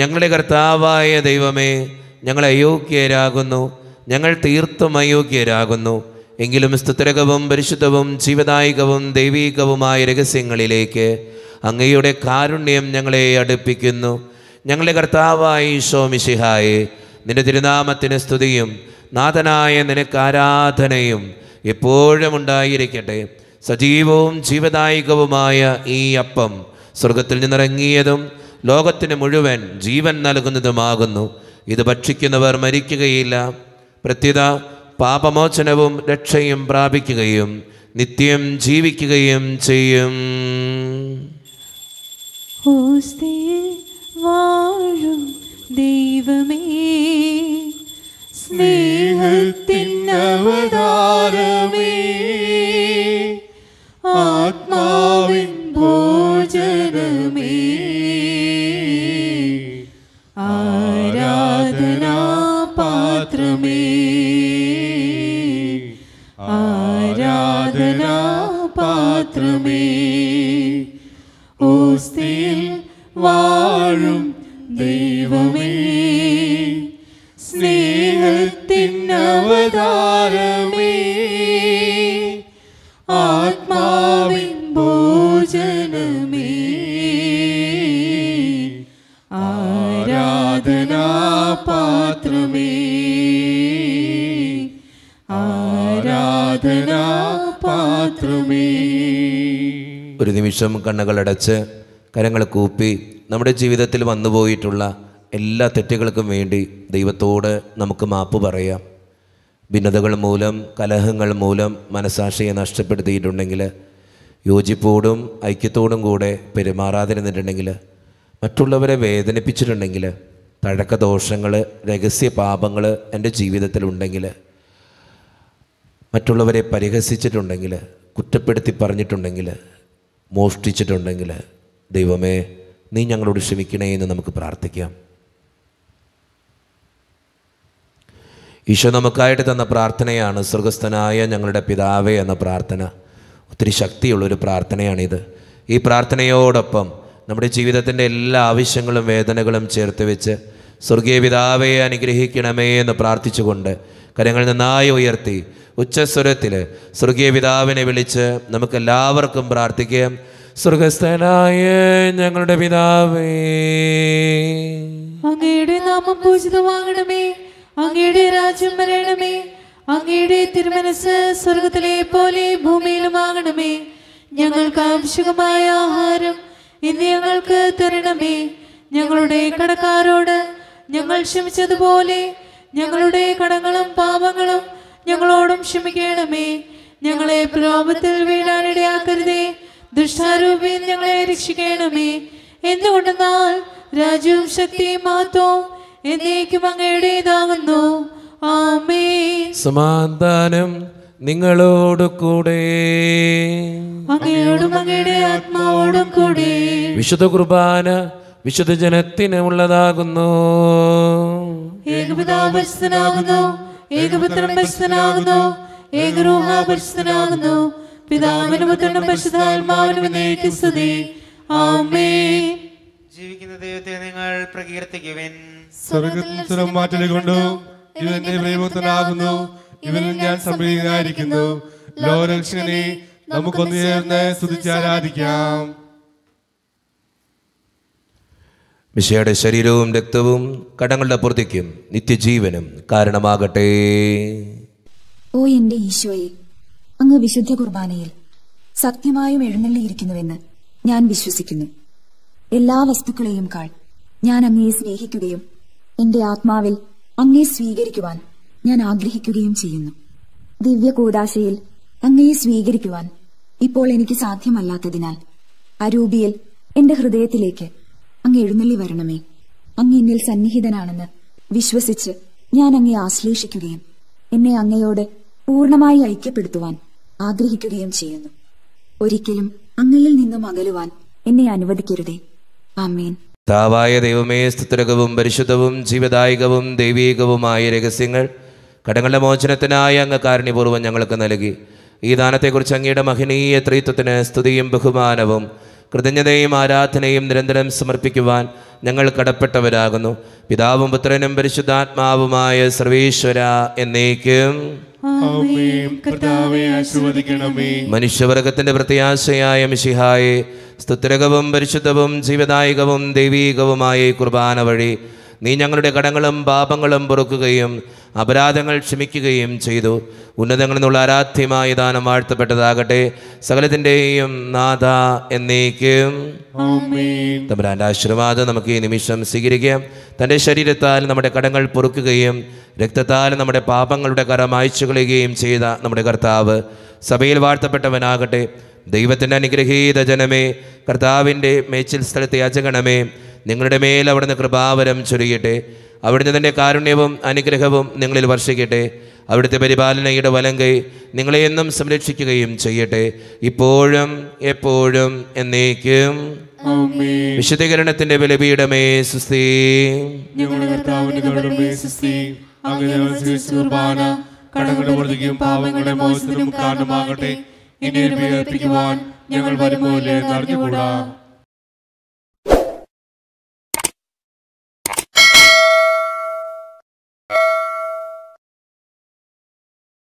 ഞങ്ങളുടെ കർത്താവായ ദൈവമേ ഞങ്ങൾ അയോഗ്യരാകുന്നു ഞങ്ങൾ തീർത്തും അയോഗ്യരാകുന്നു എങ്കിലും സ്തുത്രകവും പരിശുദ്ധവും ജീവദായകവും ദൈവീകവുമായ രഹസ്യങ്ങളിലേക്ക് അങ്ങയുടെ കാരുണ്യം ഞങ്ങളെ അടുപ്പിക്കുന്നു ഞങ്ങളുടെ കർത്താവായി ഈശോ നിന്റെ തിരുനാമത്തിന് സ്തുതിയും നാഥനായ നിനക്ക് ആരാധനയും എപ്പോഴും ഉണ്ടായിരിക്കട്ടെ സജീവവും ജീവദായകവുമായ ഈ അപ്പം സ്വർഗത്തിൽ നിന്നിറങ്ങിയതും ലോകത്തിന് മുഴുവൻ ജീവൻ നൽകുന്നതുമാകുന്നു ഇത് ഭക്ഷിക്കുന്നവർ മരിക്കുകയില്ല പ്രത്യുത പാപമോചനവും രക്ഷയും പ്രാപിക്കുകയും നിത്യം ജീവിക്കുകയും ചെയ്യും വാഴും ദൈവമേ സ്നേഹത്തിനവതാരമേ ആത്മാവിൻ ഭോജനമേ നിമിഷം കണ്ണുകളടച്ച് കരങ്ങൾ കൂപ്പി നമ്മുടെ ജീവിതത്തിൽ വന്നുപോയിട്ടുള്ള എല്ലാ തെറ്റുകൾക്കും വേണ്ടി ദൈവത്തോട് നമുക്ക് മാപ്പ് പറയാം ഭിന്നതകൾ മൂലം കലഹങ്ങൾ മൂലം മനസാക്ഷിയെ നഷ്ടപ്പെടുത്തിയിട്ടുണ്ടെങ്കിൽ യോജിപ്പോടും ഐക്യത്തോടും കൂടെ പെരുമാറാതിരുന്നിട്ടുണ്ടെങ്കിൽ മറ്റുള്ളവരെ വേദനിപ്പിച്ചിട്ടുണ്ടെങ്കിൽ പഴക്കദോഷങ്ങൾ രഹസ്യ പാപങ്ങൾ എൻ്റെ ജീവിതത്തിലുണ്ടെങ്കിൽ മറ്റുള്ളവരെ പരിഹസിച്ചിട്ടുണ്ടെങ്കിൽ കുറ്റപ്പെടുത്തി പറഞ്ഞിട്ടുണ്ടെങ്കിൽ മോഷ്ടിച്ചിട്ടുണ്ടെങ്കിൽ ദൈവമേ നീ ഞങ്ങളോട് ക്ഷമിക്കണേ എന്ന് നമുക്ക് പ്രാർത്ഥിക്കാം ഈശോ നമുക്കായിട്ട് തന്ന പ്രാർത്ഥനയാണ് സ്വർഗസ്ഥനായ ഞങ്ങളുടെ പിതാവേ എന്ന പ്രാർത്ഥന ഒത്തിരി ശക്തിയുള്ളൊരു പ്രാർത്ഥനയാണിത് ഈ പ്രാർത്ഥനയോടൊപ്പം നമ്മുടെ ജീവിതത്തിൻ്റെ എല്ലാ ആവശ്യങ്ങളും വേദനകളും ചേർത്ത് വെച്ച് സ്വർഗീയ പിതാവയെ അനുഗ്രഹിക്കണമേ എന്ന് പ്രാർത്ഥിച്ചുകൊണ്ട് കരങ്ങൾ നന്നായി ഉയർത്തി ഉച്ചസ്വരത്തിൽ സ്വർഗീയ പിതാവിനെ വിളിച്ച് എല്ലാവർക്കും പ്രാർത്ഥിക്കാം സ്വർഗസ്ഥനായ ഞങ്ങളുടെ പിതാവേ നാമം പൂജിതമാകണമേ അങ്ങയുടെ രാജ്യം വരണമേ അങ്ങയുടെ തിരുമനസ് സ്വർഗത്തിലെ പോലെ ഭൂമിയിലുമാകണമേ ഞങ്ങൾക്ക് ആവശ്യകമായ ആഹാരം ഇന്ന് ഞങ്ങൾക്ക് തരണമേ ഞങ്ങളുടെ കടക്കാരോട് ഞങ്ങൾ ക്ഷമിച്ചതുപോലെ ഞങ്ങളുടെ കടങ്ങളും പാപങ്ങളും ഞങ്ങളോടും ക്ഷമിക്കണമേ ഞങ്ങളെ പ്രലോഭത്തിൽ വീഴാനിടയാക്കരുതേ ദുഷ്ടാരൂപി ഞങ്ങളെ രക്ഷിക്കണമേ എന്തുകൊണ്ടെന്നാൽ രാജ്യവും ശക്തിയും മാത്രവും എന്നേക്കും അങ്ങയുടേതാകുന്നു ആമേ സമാധാനം നിങ്ങളോട് കൂടെ അങ്ങയോടും അങ്ങയുടെ ആത്മാവോടും കൂടെ വിശുദ്ധ കുർബാന വിശുദ്ധ ഉള്ളതാകുന്നു ഏകപിതാപരിസ്ഥനാകുന്നു പുത്രനും ആമേ ജീവിക്കുന്ന ദൈവത്തെ നിങ്ങൾ പ്രകീർത്തിക്കുവിൻ സ്വർഗത്തിൽ ഇവന്റെ ഞാൻ സംപ്രീതനായിരിക്കുന്നു ലോകരക്ഷകനെ നമുക്കൊന്നു ചേർന്ന് സ്തുതിച്ചാരാധിക്കാം മിശയുടെ ശരീരവും രക്തവും കടങ്ങളുടെ പുറത്തേക്കും നിത്യജീവനും കാരണമാകട്ടെ ഓ എന്റെ ഈശോയെ അങ്ങ് വിശുദ്ധ കുർബാനയിൽ സത്യമായും എഴുന്നള്ളിയിരിക്കുന്നുവെന്ന് ഞാൻ വിശ്വസിക്കുന്നു എല്ലാ വസ്തുക്കളെയും കാൾ ഞാൻ അങ്ങയെ സ്നേഹിക്കുകയും എന്റെ ആത്മാവിൽ അങ്ങയെ സ്വീകരിക്കുവാൻ ഞാൻ ആഗ്രഹിക്കുകയും ചെയ്യുന്നു ദിവ്യ കൂടാശയിൽ അങ്ങയെ സ്വീകരിക്കുവാൻ ഇപ്പോൾ എനിക്ക് സാധ്യമല്ലാത്തതിനാൽ അരൂപിയിൽ എന്റെ ഹൃദയത്തിലേക്ക് അങ്ങ് എഴുന്നള്ളി വരണമേ അങ്ങ് എന്നിൽ സന്നിഹിതനാണെന്ന് വിശ്വസിച്ച് ഞാൻ അങ്ങയെ ആശ്ലേഷിക്കുകയും എന്നെ അങ്ങയോട് പൂർണ്ണമായി ഐക്യപ്പെടുത്തുവാൻ ആഗ്രഹിക്കുകയും ചെയ്യുന്നു ഒരിക്കലും അങ്ങയിൽ നിന്നും അകലുവാൻ എന്നെ അനുവദിക്കരുതേ ആമേൻ താവായ ദൈവമേ സ്തുത്രകവും പരിശുദ്ധവും ജീവദായകവും ദൈവീകവുമായ രഹസ്യങ്ങൾ കടങ്ങളുടെ മോചനത്തിനായി അങ്ങ് കാരുണ്യപൂർവ്വം ഞങ്ങൾക്ക് നൽകി ഈ ദാനത്തെക്കുറിച്ച് അങ്ങയുടെ മഹനീയ ത്രീത്വത്തിന് സ്തുതിയും ബഹുമാനവും കൃതജ്ഞതയും ആരാധനയും നിരന്തരം സമർപ്പിക്കുവാൻ ഞങ്ങൾ കടപ്പെട്ടവരാകുന്നു പിതാവും പുത്രനും പരിശുദ്ധാത്മാവുമായ സർവീശ്വര എന്നേക്കും മനുഷ്യവർഗത്തിന്റെ പ്രത്യാശയായ മിഷിഹായെ സ്തുത്രകവും പരിശുദ്ധവും ജീവദായകവും ദൈവീകവുമായ കുർബാന വഴി നീ ഞങ്ങളുടെ കടങ്ങളും പാപങ്ങളും പൊറുക്കുകയും അപരാധങ്ങൾ ക്ഷമിക്കുകയും ചെയ്തു ഉന്നതങ്ങളിൽ നിന്നുള്ള ആരാധ്യമായ ദാനം വാഴ്ത്തപ്പെട്ടതാകട്ടെ സകലത്തിൻ്റെയും നാഥ എന്നേക്കും തമ്പുരാൻ്റെ ആശീർവാദം നമുക്ക് ഈ നിമിഷം സ്വീകരിക്കാം തൻ്റെ ശരീരത്താൽ നമ്മുടെ കടങ്ങൾ പൊറുക്കുകയും രക്തത്താൽ നമ്മുടെ പാപങ്ങളുടെ കരം അയച്ചു കളയുകയും ചെയ്ത നമ്മുടെ കർത്താവ് സഭയിൽ വാഴ്ത്തപ്പെട്ടവനാകട്ടെ ദൈവത്തിൻ്റെ അനുഗ്രഹീത ജനമേ കർത്താവിൻ്റെ മേച്ചിൽ സ്ഥലത്തെ യാചകണമേ നിങ്ങളുടെ മേൽ അവിടുന്ന് കൃപാവരം ചൊരിയട്ടെ അവിടുന്ന് തൻ്റെ കാരുണ്യവും അനുഗ്രഹവും നിങ്ങളിൽ വർഷിക്കട്ടെ അവിടുത്തെ പരിപാലനയുടെ വലം കൈ നിങ്ങളെ എന്നും സംരക്ഷിക്കുകയും ചെയ്യട്ടെ ഇപ്പോഴും എപ്പോഴും എന്നേക്കും വിശദീകരണത്തിന്റെ ബലപീഠമേ സുസ്ഥി ഞങ്ങൾ വരുമ്പോലെ നടന്നുകൂടാ